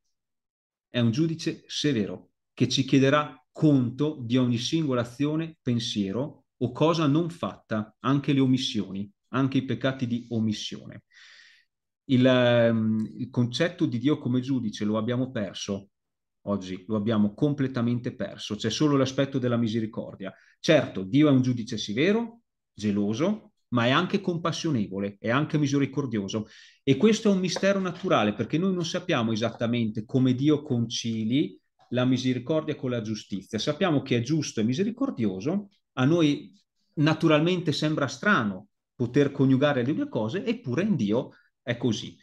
è un giudice severo che ci chiederà conto di ogni singola azione, pensiero o cosa non fatta, anche le omissioni, anche i peccati di omissione il, ehm, il concetto di Dio come giudice lo abbiamo perso oggi, lo abbiamo completamente perso, c'è solo l'aspetto della misericordia. Certo, Dio è un giudice severo, geloso, ma è anche compassionevole, è anche misericordioso. E questo è un mistero naturale perché noi non sappiamo esattamente come Dio concili la misericordia con la giustizia. Sappiamo che è giusto e misericordioso, a noi naturalmente sembra strano poter coniugare le due cose, eppure in Dio è così.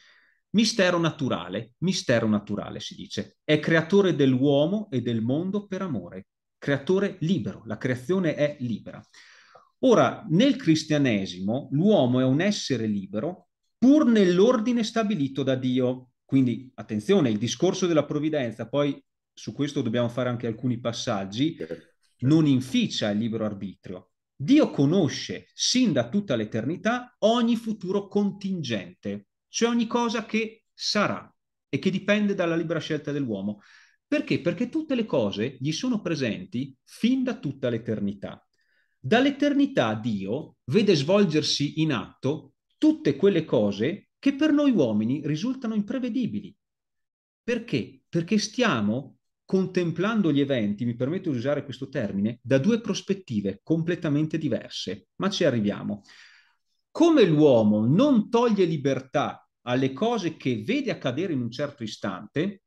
Mistero naturale, mistero naturale si dice, è creatore dell'uomo e del mondo per amore, creatore libero, la creazione è libera. Ora, nel cristianesimo l'uomo è un essere libero pur nell'ordine stabilito da Dio. Quindi, attenzione, il discorso della provvidenza, poi su questo dobbiamo fare anche alcuni passaggi, certo. non inficia il libero arbitrio. Dio conosce sin da tutta l'eternità ogni futuro contingente cioè ogni cosa che sarà e che dipende dalla libera scelta dell'uomo. Perché? Perché tutte le cose gli sono presenti fin da tutta l'eternità. Dall'eternità Dio vede svolgersi in atto tutte quelle cose che per noi uomini risultano imprevedibili. Perché? Perché stiamo contemplando gli eventi, mi permetto di usare questo termine, da due prospettive completamente diverse, ma ci arriviamo. Come l'uomo non toglie libertà alle cose che vede accadere in un certo istante,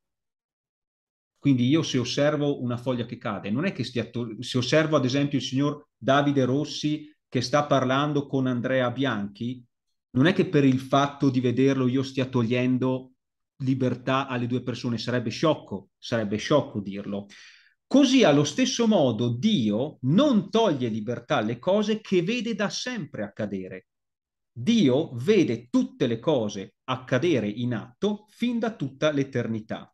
quindi io se osservo una foglia che cade, non è che stia, se osservo ad esempio il signor Davide Rossi che sta parlando con Andrea Bianchi, non è che per il fatto di vederlo io stia togliendo libertà alle due persone, sarebbe sciocco, sarebbe sciocco dirlo. Così allo stesso modo Dio non toglie libertà alle cose che vede da sempre accadere. Dio vede tutte le cose accadere in atto fin da tutta l'eternità.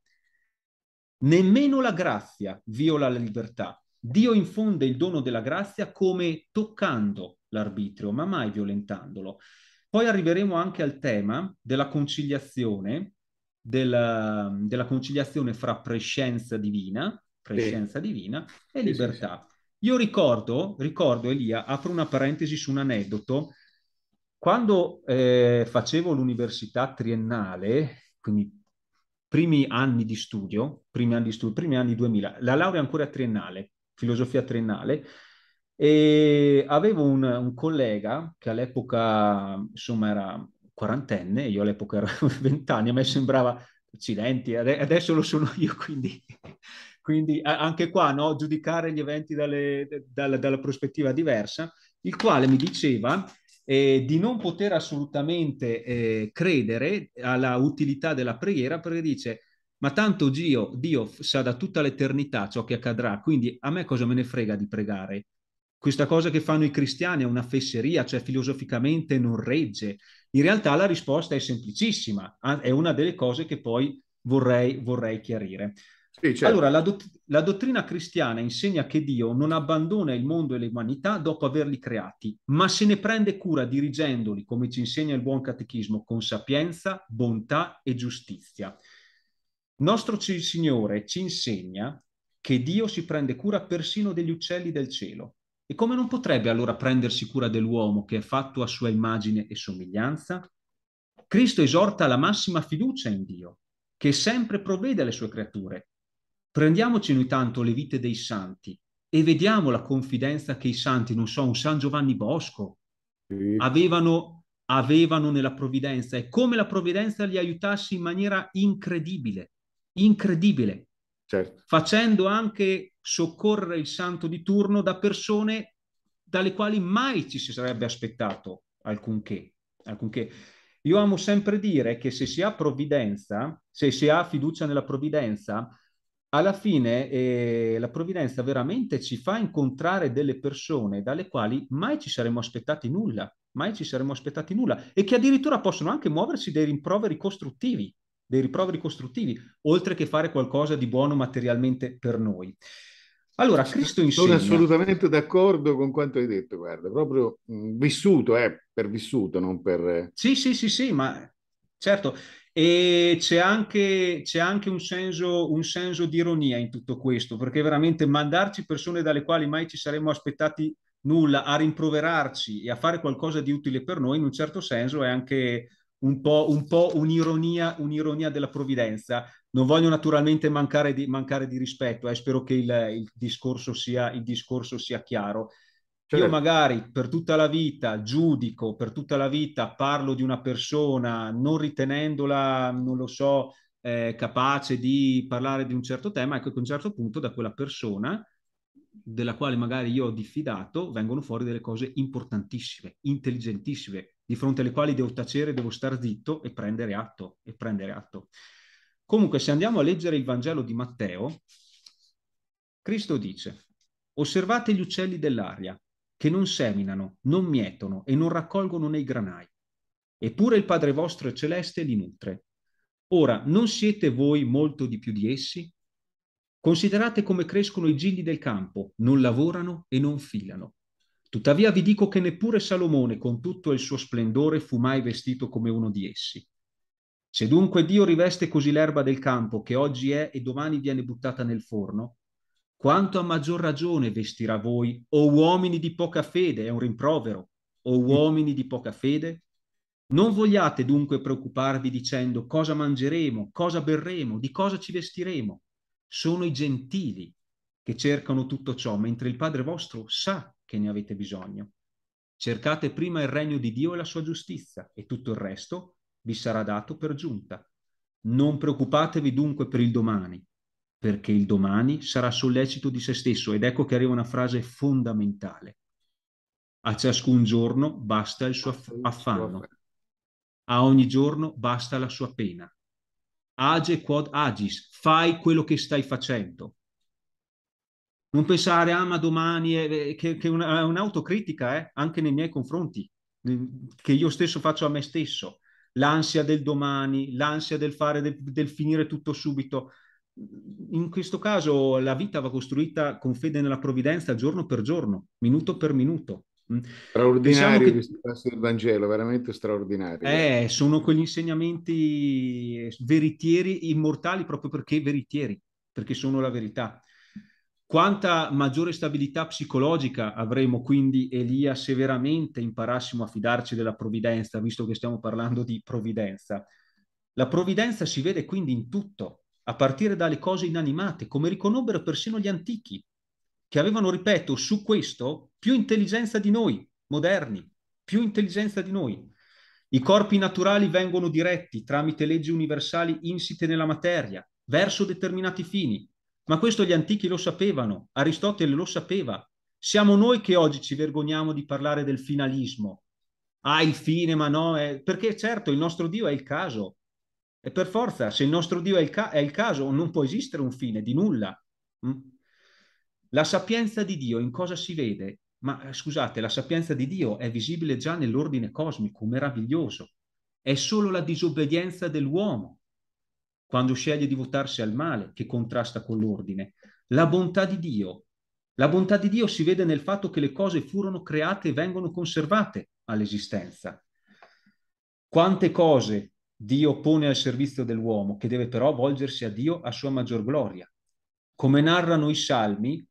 Nemmeno la grazia viola la libertà. Dio infonde il dono della grazia come toccando l'arbitrio, ma mai violentandolo. Poi arriveremo anche al tema della conciliazione, della, della conciliazione fra prescienza divina, prescenza sì. divina e libertà. Io ricordo, ricordo, Elia, apro una parentesi su un aneddoto, quando eh, facevo l'università triennale, quindi primi anni di studio, primi anni di studio, primi anni 2000, la laurea ancora triennale, filosofia triennale, e avevo un, un collega che all'epoca, insomma, era quarantenne, io all'epoca ero vent'anni, a me sembrava accidenti, adesso lo sono io, quindi, quindi anche qua no? giudicare gli eventi dalle, da, dalla prospettiva diversa, il quale mi diceva eh, di non poter assolutamente eh, credere alla utilità della preghiera perché dice ma tanto Gio, Dio sa da tutta l'eternità ciò che accadrà, quindi a me cosa me ne frega di pregare? Questa cosa che fanno i cristiani è una fesseria, cioè filosoficamente non regge. In realtà la risposta è semplicissima, è una delle cose che poi vorrei, vorrei chiarire. Sì, certo. Allora, la, dott- la dottrina cristiana insegna che Dio non abbandona il mondo e l'umanità dopo averli creati, ma se ne prende cura dirigendoli, come ci insegna il buon catechismo, con sapienza, bontà e giustizia. Nostro C- Signore ci insegna che Dio si prende cura persino degli uccelli del cielo. E come non potrebbe allora prendersi cura dell'uomo che è fatto a sua immagine e somiglianza? Cristo esorta la massima fiducia in Dio, che sempre provvede alle sue creature Prendiamoci ogni tanto le vite dei santi e vediamo la confidenza che i santi, non so, un San Giovanni Bosco, sì. avevano, avevano nella provvidenza e come la provvidenza li aiutasse in maniera incredibile, incredibile, certo. facendo anche soccorrere il santo di turno da persone dalle quali mai ci si sarebbe aspettato alcunché. alcunché. Io amo sempre dire che se si ha provvidenza, se si ha fiducia nella provvidenza, alla fine eh, la provvidenza veramente ci fa incontrare delle persone dalle quali mai ci saremmo aspettati nulla, mai ci saremmo aspettati nulla e che addirittura possono anche muoversi dei rimproveri costruttivi, dei rimproveri costruttivi, oltre che fare qualcosa di buono materialmente per noi. Allora, Cristo insieme. Sono assolutamente d'accordo con quanto hai detto, guarda, proprio mh, mm, vissuto, eh, per vissuto, non per... Sì, sì, sì, sì, ma certo, e c'è anche, c'è anche un, senso, un, senso, di ironia in tutto questo, perché veramente mandarci persone dalle quali mai ci saremmo aspettati nulla a rimproverarci e a fare qualcosa di utile per noi, in un certo senso è anche un po', un po un'ironia, un'ironia, della provvidenza. Non voglio naturalmente mancare di, mancare di rispetto, eh, spero che il, il, discorso sia, il discorso sia chiaro cioè, io magari per tutta la vita giudico, per tutta la vita parlo di una persona non ritenendola, non lo so, eh, capace di parlare di un certo tema, ecco che a un certo punto da quella persona della quale magari io ho diffidato vengono fuori delle cose importantissime, intelligentissime, di fronte alle quali devo tacere, devo star zitto e prendere atto, e prendere atto. Comunque se andiamo a leggere il Vangelo di Matteo, Cristo dice, osservate gli uccelli dell'aria, che non seminano, non mietono e non raccolgono nei granai. Eppure il Padre vostro celeste li nutre. Ora, non siete voi molto di più di essi? Considerate come crescono i gigli del campo, non lavorano e non filano. Tuttavia vi dico che neppure Salomone, con tutto il suo splendore, fu mai vestito come uno di essi. Se dunque Dio riveste così l'erba del campo, che oggi è e domani viene buttata nel forno, quanto a maggior ragione vestirà voi, o uomini di poca fede, è un rimprovero, o mm. uomini di poca fede? Non vogliate dunque preoccuparvi dicendo cosa mangeremo, cosa berremo, di cosa ci vestiremo. Sono i gentili che cercano tutto ciò, mentre il Padre vostro sa che ne avete bisogno. Cercate prima il regno di Dio e la sua giustizia, e tutto il resto vi sarà dato per giunta. Non preoccupatevi dunque per il domani, perché il domani sarà sollecito di se stesso ed ecco che arriva una frase fondamentale. A ciascun giorno basta il suo affanno. A ogni giorno basta la sua pena. Age quod agis, fai quello che stai facendo. Non pensare, ah ma domani, è, che, è un'autocritica eh, anche nei miei confronti, mm, che io stesso faccio a me stesso. L'ansia del domani, l'ansia del fare, del, del finire tutto subito in questo caso la vita va costruita con fede nella provvidenza giorno per giorno, minuto per minuto. Mm. Straordinario diciamo che... questo passo del Vangelo, veramente straordinario. Eh, sono quegli insegnamenti veritieri, immortali proprio perché veritieri, perché sono la verità. Quanta maggiore stabilità psicologica avremo quindi, Elia, se veramente imparassimo a fidarci della provvidenza, visto che stiamo parlando di provvidenza. La provvidenza si vede quindi in tutto, a partire dalle cose inanimate, come riconobbero persino gli antichi, che avevano, ripeto, su questo più intelligenza di noi, moderni, più intelligenza di noi. I corpi naturali vengono diretti tramite leggi universali insite nella materia, verso determinati fini. Ma questo gli antichi lo sapevano, Aristotele lo sapeva. Siamo noi che oggi ci vergogniamo di parlare del finalismo. Ah, il fine, ma no, è... perché certo il nostro Dio è il caso, e per forza, se il nostro Dio è il, ca- è il caso, non può esistere un fine di nulla. Mm? La sapienza di Dio in cosa si vede? Ma eh, scusate, la sapienza di Dio è visibile già nell'ordine cosmico, meraviglioso. È solo la disobbedienza dell'uomo quando sceglie di votarsi al male che contrasta con l'ordine. La bontà di Dio. La bontà di Dio si vede nel fatto che le cose furono create e vengono conservate all'esistenza. Quante cose Dio pone al servizio dell'uomo, che deve però volgersi a Dio a sua maggior gloria. Come narrano i salmi,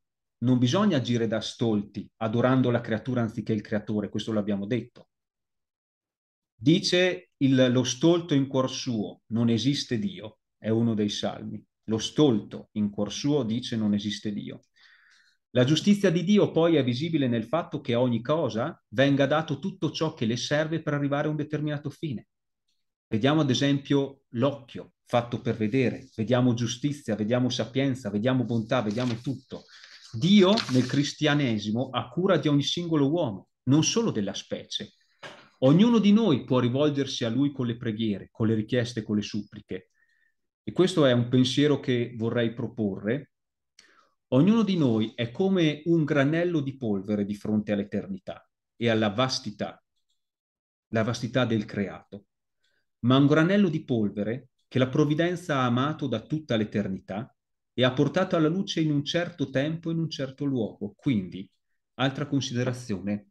non bisogna agire da stolti, adorando la creatura anziché il creatore, questo l'abbiamo detto. Dice il, lo stolto in cuor suo, non esiste Dio, è uno dei salmi. Lo stolto in cuor suo dice non esiste Dio. La giustizia di Dio poi è visibile nel fatto che a ogni cosa venga dato tutto ciò che le serve per arrivare a un determinato fine. Vediamo ad esempio l'occhio fatto per vedere, vediamo giustizia, vediamo sapienza, vediamo bontà, vediamo tutto. Dio nel cristianesimo ha cura di ogni singolo uomo, non solo della specie. Ognuno di noi può rivolgersi a lui con le preghiere, con le richieste, con le suppliche. E questo è un pensiero che vorrei proporre. Ognuno di noi è come un granello di polvere di fronte all'eternità e alla vastità, la vastità del creato ma un granello di polvere che la provvidenza ha amato da tutta l'eternità e ha portato alla luce in un certo tempo e in un certo luogo. Quindi, altra considerazione,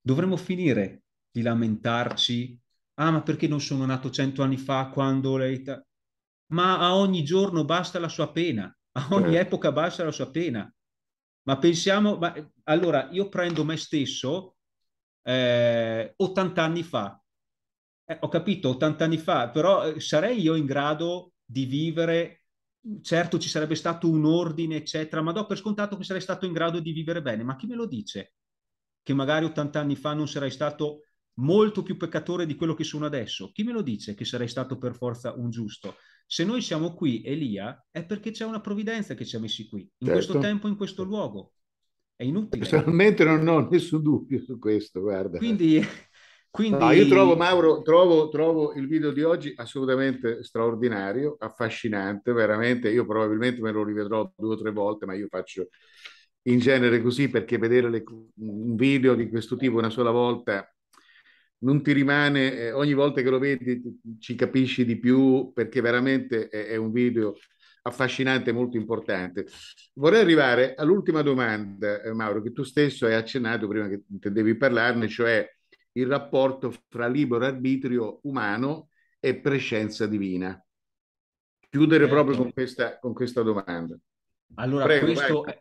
dovremmo finire di lamentarci, ah ma perché non sono nato cento anni fa quando lei... Ma a ogni giorno basta la sua pena, a ogni eh. epoca basta la sua pena. Ma pensiamo, ma, allora io prendo me stesso eh, 80 anni fa, eh, ho capito 80 anni fa, però eh, sarei io in grado di vivere, certo ci sarebbe stato un ordine, eccetera, ma do per scontato che sarei stato in grado di vivere bene. Ma chi me lo dice? Che magari 80 anni fa non sarei stato molto più peccatore di quello che sono adesso. Chi me lo dice che sarei stato per forza un giusto? Se noi siamo qui, Elia, è perché c'è una provvidenza che ci ha messi qui, in certo. questo tempo, in questo luogo. È inutile. Personalmente non ho nessun dubbio su questo, guarda. Quindi quindi... No, io trovo, Mauro, trovo, trovo, il video di oggi assolutamente straordinario, affascinante, veramente. Io probabilmente me lo rivedrò due o tre volte, ma io faccio in genere così perché vedere le, un video di questo tipo una sola volta non ti rimane, eh, ogni volta che lo vedi ci capisci di più perché veramente è, è un video affascinante molto importante. Vorrei arrivare all'ultima domanda, eh, Mauro, che tu stesso hai accennato prima che intendevi parlarne, cioè il rapporto fra libero arbitrio umano e prescienza divina. Chiudere certo. proprio con questa, con questa, domanda. Allora, Prego, questo vai.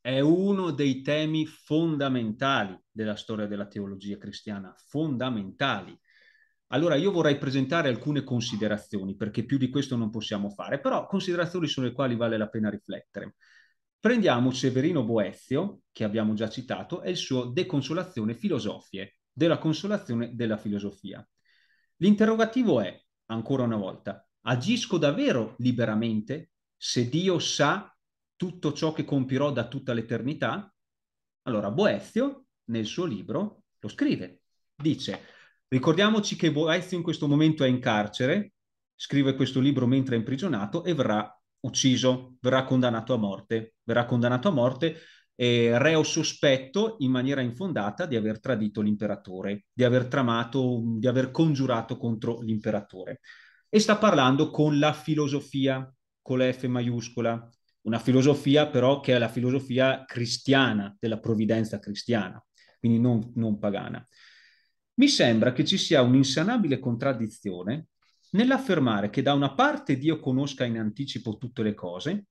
è uno dei temi fondamentali della storia della teologia cristiana, fondamentali. Allora, io vorrei presentare alcune considerazioni, perché più di questo non possiamo fare, però considerazioni sulle quali vale la pena riflettere. Prendiamo Severino Boezio, che abbiamo già citato, e il suo De Consolazione Filosofie, della consolazione della filosofia. L'interrogativo è, ancora una volta, agisco davvero liberamente se Dio sa tutto ciò che compirò da tutta l'eternità? Allora Boezio, nel suo libro, lo scrive. Dice, ricordiamoci che Boezio in questo momento è in carcere, scrive questo libro mentre è imprigionato e verrà ucciso, verrà condannato a morte, verrà condannato a morte eh, reo sospetto in maniera infondata di aver tradito l'imperatore, di aver tramato, di aver congiurato contro l'imperatore. E sta parlando con la filosofia, con la F maiuscola, una filosofia però che è la filosofia cristiana, della provvidenza cristiana, quindi non, non pagana. Mi sembra che ci sia un'insanabile contraddizione nell'affermare che da una parte Dio conosca in anticipo tutte le cose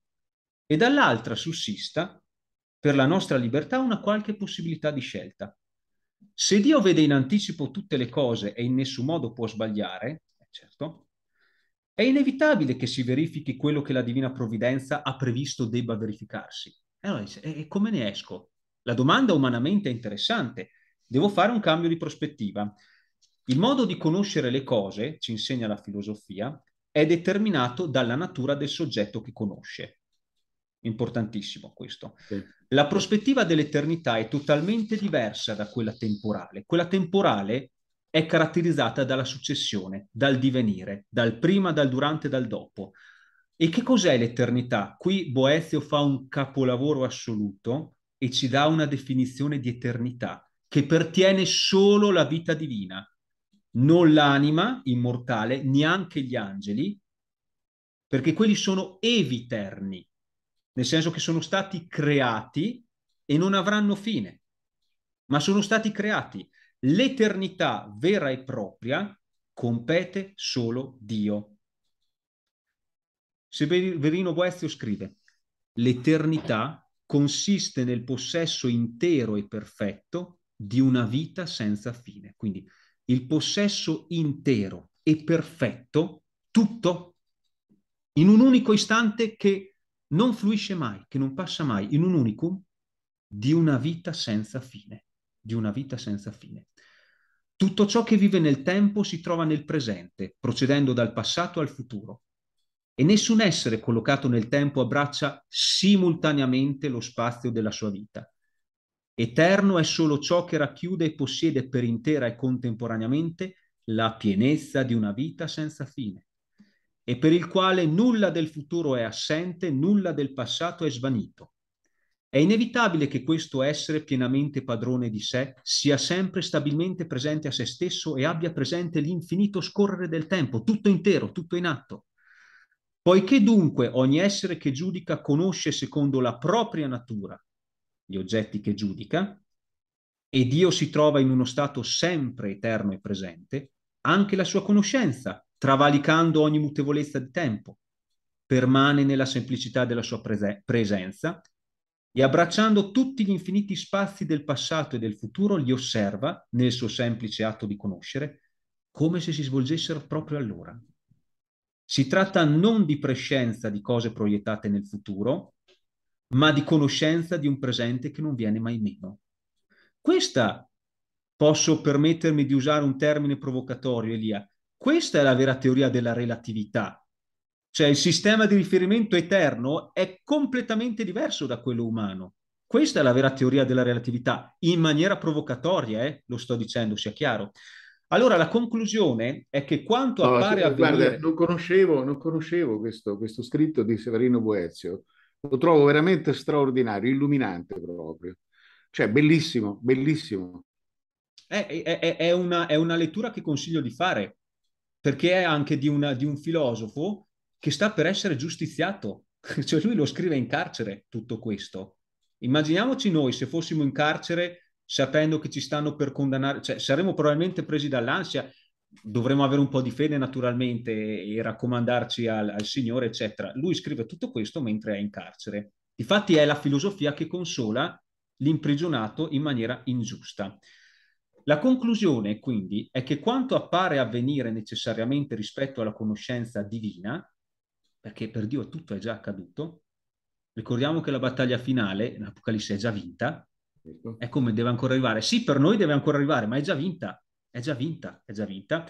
e dall'altra sussista per la nostra libertà una qualche possibilità di scelta. Se Dio vede in anticipo tutte le cose e in nessun modo può sbagliare, eh, certo, è inevitabile che si verifichi quello che la divina provvidenza ha previsto debba verificarsi. E allora dice, e come ne esco? La domanda umanamente è interessante. Devo fare un cambio di prospettiva. Il modo di conoscere le cose, ci insegna la filosofia, è determinato dalla natura del soggetto che conosce importantissimo questo. Sì. La prospettiva dell'eternità è totalmente diversa da quella temporale. Quella temporale è caratterizzata dalla successione, dal divenire, dal prima, dal durante, dal dopo. E che cos'è l'eternità? Qui Boezio fa un capolavoro assoluto e ci dà una definizione di eternità che pertiene solo alla vita divina, non l'anima immortale, neanche gli angeli, perché quelli sono eviterni, nel senso che sono stati creati e non avranno fine, ma sono stati creati. L'eternità vera e propria compete solo Dio. Severino Boezio scrive, l'eternità consiste nel possesso intero e perfetto di una vita senza fine. Quindi il possesso intero e perfetto, tutto, in un unico istante che non fluisce mai, che non passa mai in un unicum di una vita senza fine, di una vita senza fine. Tutto ciò che vive nel tempo si trova nel presente, procedendo dal passato al futuro, e nessun essere collocato nel tempo abbraccia simultaneamente lo spazio della sua vita. Eterno è solo ciò che racchiude e possiede per intera e contemporaneamente la pienezza di una vita senza fine e per il quale nulla del futuro è assente, nulla del passato è svanito. È inevitabile che questo essere pienamente padrone di sé sia sempre stabilmente presente a se stesso e abbia presente l'infinito scorrere del tempo, tutto intero, tutto in atto. Poiché dunque ogni essere che giudica conosce secondo la propria natura gli oggetti che giudica, e Dio si trova in uno stato sempre eterno e presente, anche la sua conoscenza travalicando ogni mutevolezza di tempo, permane nella semplicità della sua prese- presenza e abbracciando tutti gli infiniti spazi del passato e del futuro li osserva nel suo semplice atto di conoscere come se si svolgessero proprio allora. Si tratta non di prescienza di cose proiettate nel futuro, ma di conoscenza di un presente che non viene mai meno. Questa, posso permettermi di usare un termine provocatorio, Elia, questa è la vera teoria della relatività. Cioè il sistema di riferimento eterno è completamente diverso da quello umano. Questa è la vera teoria della relatività, in maniera provocatoria, eh? lo sto dicendo, sia chiaro. Allora la conclusione è che quanto no, appare a guarda, non conoscevo, non conoscevo questo, questo, scritto di Severino Boezio, lo trovo veramente straordinario, illuminante proprio. Cioè, bellissimo, bellissimo. Eh, è, è, è, una, è una lettura che consiglio di fare, perché è anche di, una, di un filosofo che sta per essere giustiziato, cioè lui lo scrive in carcere tutto questo. Immaginiamoci noi se fossimo in carcere sapendo che ci stanno per condannare, cioè saremmo probabilmente presi dall'ansia, dovremmo avere un po' di fede naturalmente e raccomandarci al, al Signore, eccetera. Lui scrive tutto questo mentre è in carcere. Difatti è la filosofia che consola l'imprigionato in maniera ingiusta. La conclusione, quindi, è che quanto appare avvenire necessariamente rispetto alla conoscenza divina, perché per Dio tutto è già accaduto, ricordiamo che la battaglia finale, l'Apocalisse, è già vinta, certo. è come deve ancora arrivare. Sì, per noi deve ancora arrivare, ma è già vinta, è già vinta, è già vinta.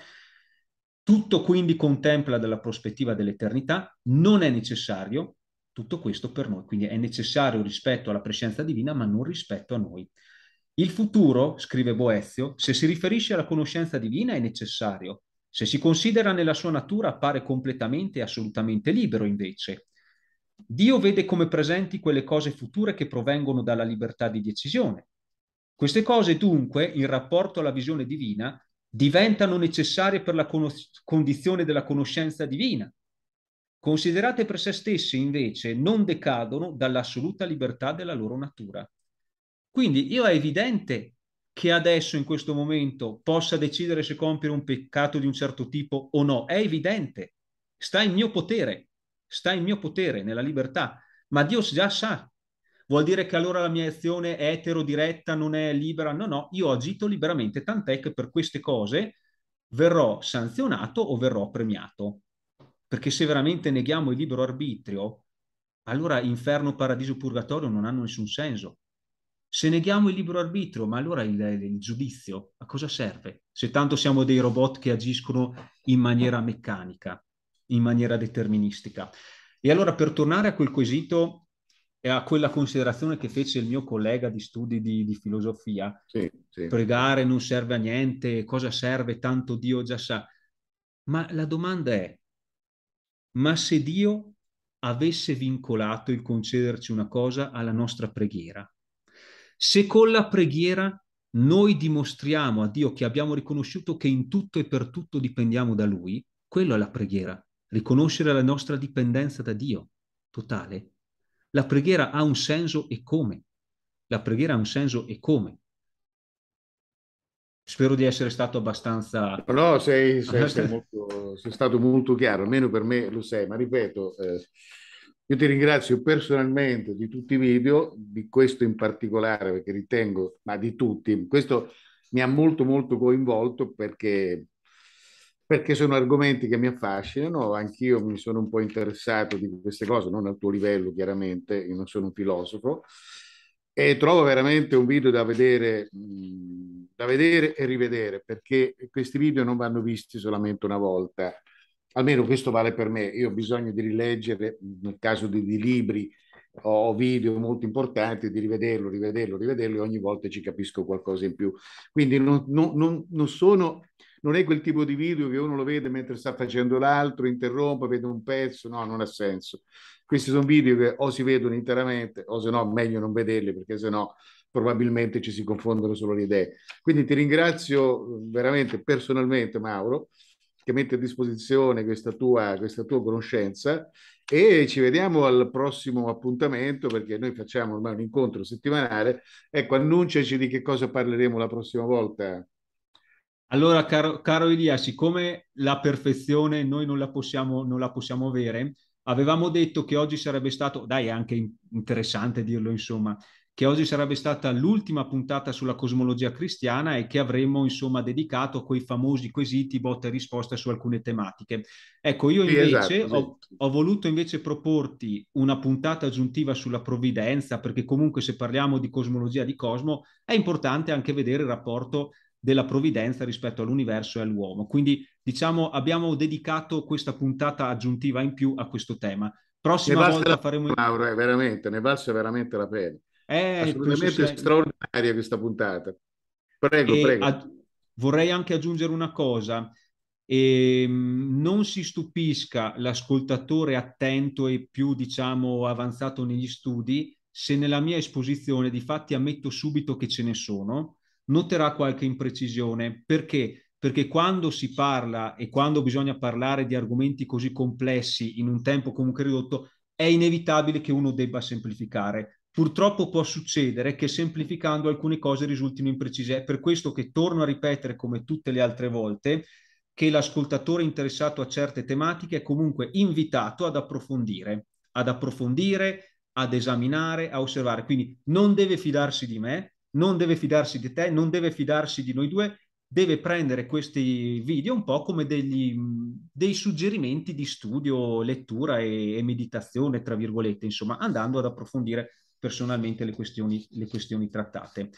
Tutto quindi contempla dalla prospettiva dell'eternità, non è necessario tutto questo per noi, quindi è necessario rispetto alla prescienza divina, ma non rispetto a noi. Il futuro, scrive Boezio, se si riferisce alla conoscenza divina è necessario, se si considera nella sua natura appare completamente e assolutamente libero invece. Dio vede come presenti quelle cose future che provengono dalla libertà di decisione. Queste cose dunque, in rapporto alla visione divina, diventano necessarie per la conos- condizione della conoscenza divina. Considerate per se stesse invece non decadono dall'assoluta libertà della loro natura. Quindi io è evidente che adesso in questo momento possa decidere se compiere un peccato di un certo tipo o no, è evidente, sta in mio potere, sta in mio potere, nella libertà, ma Dio già sa. Vuol dire che allora la mia azione è etero, diretta, non è libera? No, no, io agito liberamente, tant'è che per queste cose verrò sanzionato o verrò premiato. Perché se veramente neghiamo il libero arbitrio, allora inferno, paradiso, purgatorio non hanno nessun senso. Se neghiamo il libero arbitro, ma allora il, il giudizio a cosa serve? Se tanto siamo dei robot che agiscono in maniera meccanica, in maniera deterministica. E allora per tornare a quel quesito e a quella considerazione che fece il mio collega di studi di, di filosofia, sì, sì. pregare non serve a niente, cosa serve, tanto Dio già sa. Ma la domanda è, ma se Dio avesse vincolato il concederci una cosa alla nostra preghiera, se con la preghiera noi dimostriamo a Dio che abbiamo riconosciuto che in tutto e per tutto dipendiamo da Lui, quello è la preghiera, riconoscere la nostra dipendenza da Dio totale. La preghiera ha un senso e come. La preghiera ha un senso e come. Spero di essere stato abbastanza... No, sei, sei, sei, molto, sei stato molto chiaro, almeno per me lo sei, ma ripeto, eh, io ti ringrazio personalmente di tutti i video, di questo in particolare, perché ritengo, ma di tutti, questo mi ha molto molto coinvolto perché, perché sono argomenti che mi affascinano, anch'io mi sono un po' interessato di queste cose, non al tuo livello chiaramente, io non sono un filosofo, e trovo veramente un video da vedere, da vedere e rivedere, perché questi video non vanno visti solamente una volta, almeno questo vale per me, io ho bisogno di rileggere, nel caso di, di libri o video molto importanti, di rivederlo, rivederlo, rivederlo e ogni volta ci capisco qualcosa in più. Quindi non, non, non, sono, non è quel tipo di video che uno lo vede mentre sta facendo l'altro, interrompe, vede un pezzo, no, non ha senso. Questi sono video che o si vedono interamente o se no meglio non vederli perché se no probabilmente ci si confondono solo le idee. Quindi ti ringrazio veramente personalmente Mauro che metti a disposizione questa tua, questa tua conoscenza e ci vediamo al prossimo appuntamento perché noi facciamo ormai un incontro settimanale. Ecco, annunciaci di che cosa parleremo la prossima volta. Allora, caro, caro Elia, siccome la perfezione noi non la possiamo, non la possiamo avere, avevamo detto che oggi sarebbe stato, dai, anche interessante dirlo, insomma, che oggi sarebbe stata l'ultima puntata sulla cosmologia cristiana e che avremmo insomma dedicato a quei famosi quesiti, botte e risposte su alcune tematiche. Ecco, io invece sì, esatto. ho, ho, voluto invece proporti una puntata aggiuntiva sulla provvidenza, perché comunque se parliamo di cosmologia di cosmo è importante anche vedere il rapporto della provvidenza rispetto all'universo e all'uomo. Quindi diciamo abbiamo dedicato questa puntata aggiuntiva in più a questo tema. Prossima volta faremo... Mauro, eh, veramente, ne valse veramente la pena. È eh, Assolutamente straordinaria questa puntata. Prego, e prego. A... vorrei anche aggiungere una cosa. E ehm, non si stupisca l'ascoltatore attento e più diciamo avanzato negli studi se nella mia esposizione, di fatti ammetto subito che ce ne sono, noterà qualche imprecisione. Perché? Perché quando si parla e quando bisogna parlare di argomenti così complessi in un tempo comunque ridotto, è inevitabile che uno debba semplificare. Purtroppo può succedere che semplificando alcune cose risultino imprecise. È per questo che torno a ripetere, come tutte le altre volte, che l'ascoltatore interessato a certe tematiche è comunque invitato ad approfondire, ad approfondire, ad esaminare, a osservare. Quindi non deve fidarsi di me, non deve fidarsi di te, non deve fidarsi di noi due, deve prendere questi video un po' come degli, dei suggerimenti di studio, lettura e, e meditazione, tra virgolette, insomma, andando ad approfondire personalmente le questioni, le questioni trattate.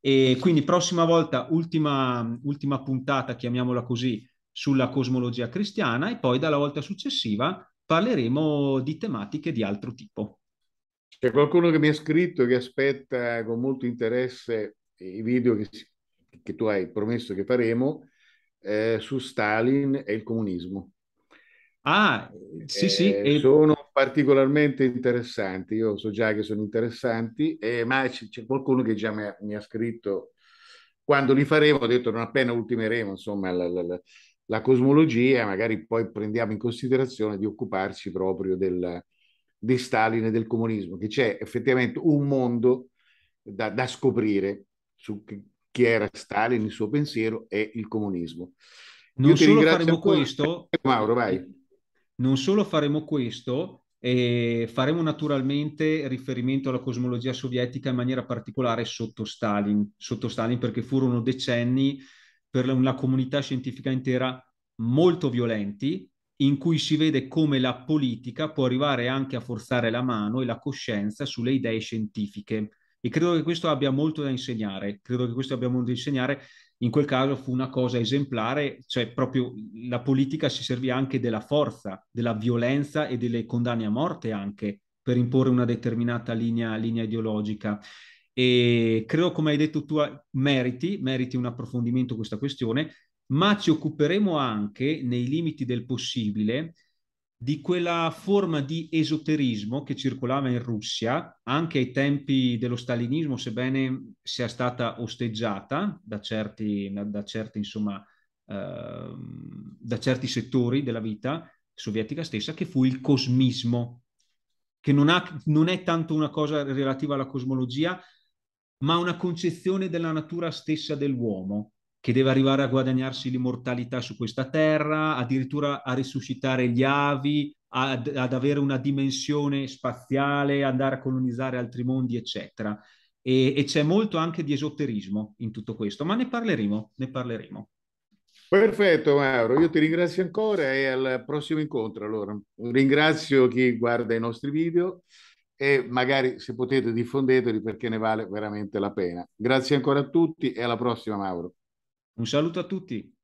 E quindi prossima volta, ultima, ultima puntata, chiamiamola così, sulla cosmologia cristiana e poi dalla volta successiva parleremo di tematiche di altro tipo. C'è qualcuno che mi ha scritto che aspetta con molto interesse i video che, che tu hai promesso che faremo eh, su Stalin e il comunismo. Ah, sì, eh, sì. sono particolarmente interessanti. Io so già che sono interessanti, eh, ma c- c'è qualcuno che già mi ha, mi ha, scritto quando li faremo. Ho detto non appena ultimeremo insomma, la, la, la, cosmologia, magari poi prendiamo in considerazione di occuparci proprio del, di Stalin e del comunismo, che c'è effettivamente un mondo da, da scoprire su chi era Stalin, il suo pensiero e il comunismo. Non solo faremo questo, Mauro, vai non solo faremo questo, e faremo naturalmente riferimento alla cosmologia sovietica in maniera particolare sotto Stalin, sotto Stalin perché furono decenni per una comunità scientifica intera molto violenti, in cui si vede come la politica può arrivare anche a forzare la mano e la coscienza sulle idee scientifiche. E credo che questo abbia molto da insegnare, credo che questo abbia molto da insegnare in quel caso fu una cosa esemplare, cioè proprio la politica si servì anche della forza, della violenza e delle condanne a morte anche per imporre una determinata linea, linea ideologica. E credo, come hai detto tu, meriti, meriti un approfondimento questa questione, ma ci occuperemo anche, nei limiti del possibile, di quella forma di esoterismo che circolava in Russia anche ai tempi dello stalinismo, sebbene sia stata osteggiata da certi, da certi, insomma, eh, da certi settori della vita sovietica stessa, che fu il cosmismo, che non, ha, non è tanto una cosa relativa alla cosmologia, ma una concezione della natura stessa dell'uomo che deve arrivare a guadagnarsi l'immortalità su questa terra, addirittura a risuscitare gli avi, ad, ad avere una dimensione spaziale, andare a colonizzare altri mondi, eccetera. E, e, c'è molto anche di esoterismo in tutto questo, ma ne parleremo, ne parleremo. Perfetto Mauro, io ti ringrazio ancora e al prossimo incontro allora. Ringrazio chi guarda i nostri video e magari se potete diffondeteli perché ne vale veramente la pena. Grazie ancora a tutti e alla prossima Mauro. Un saluto a tutti.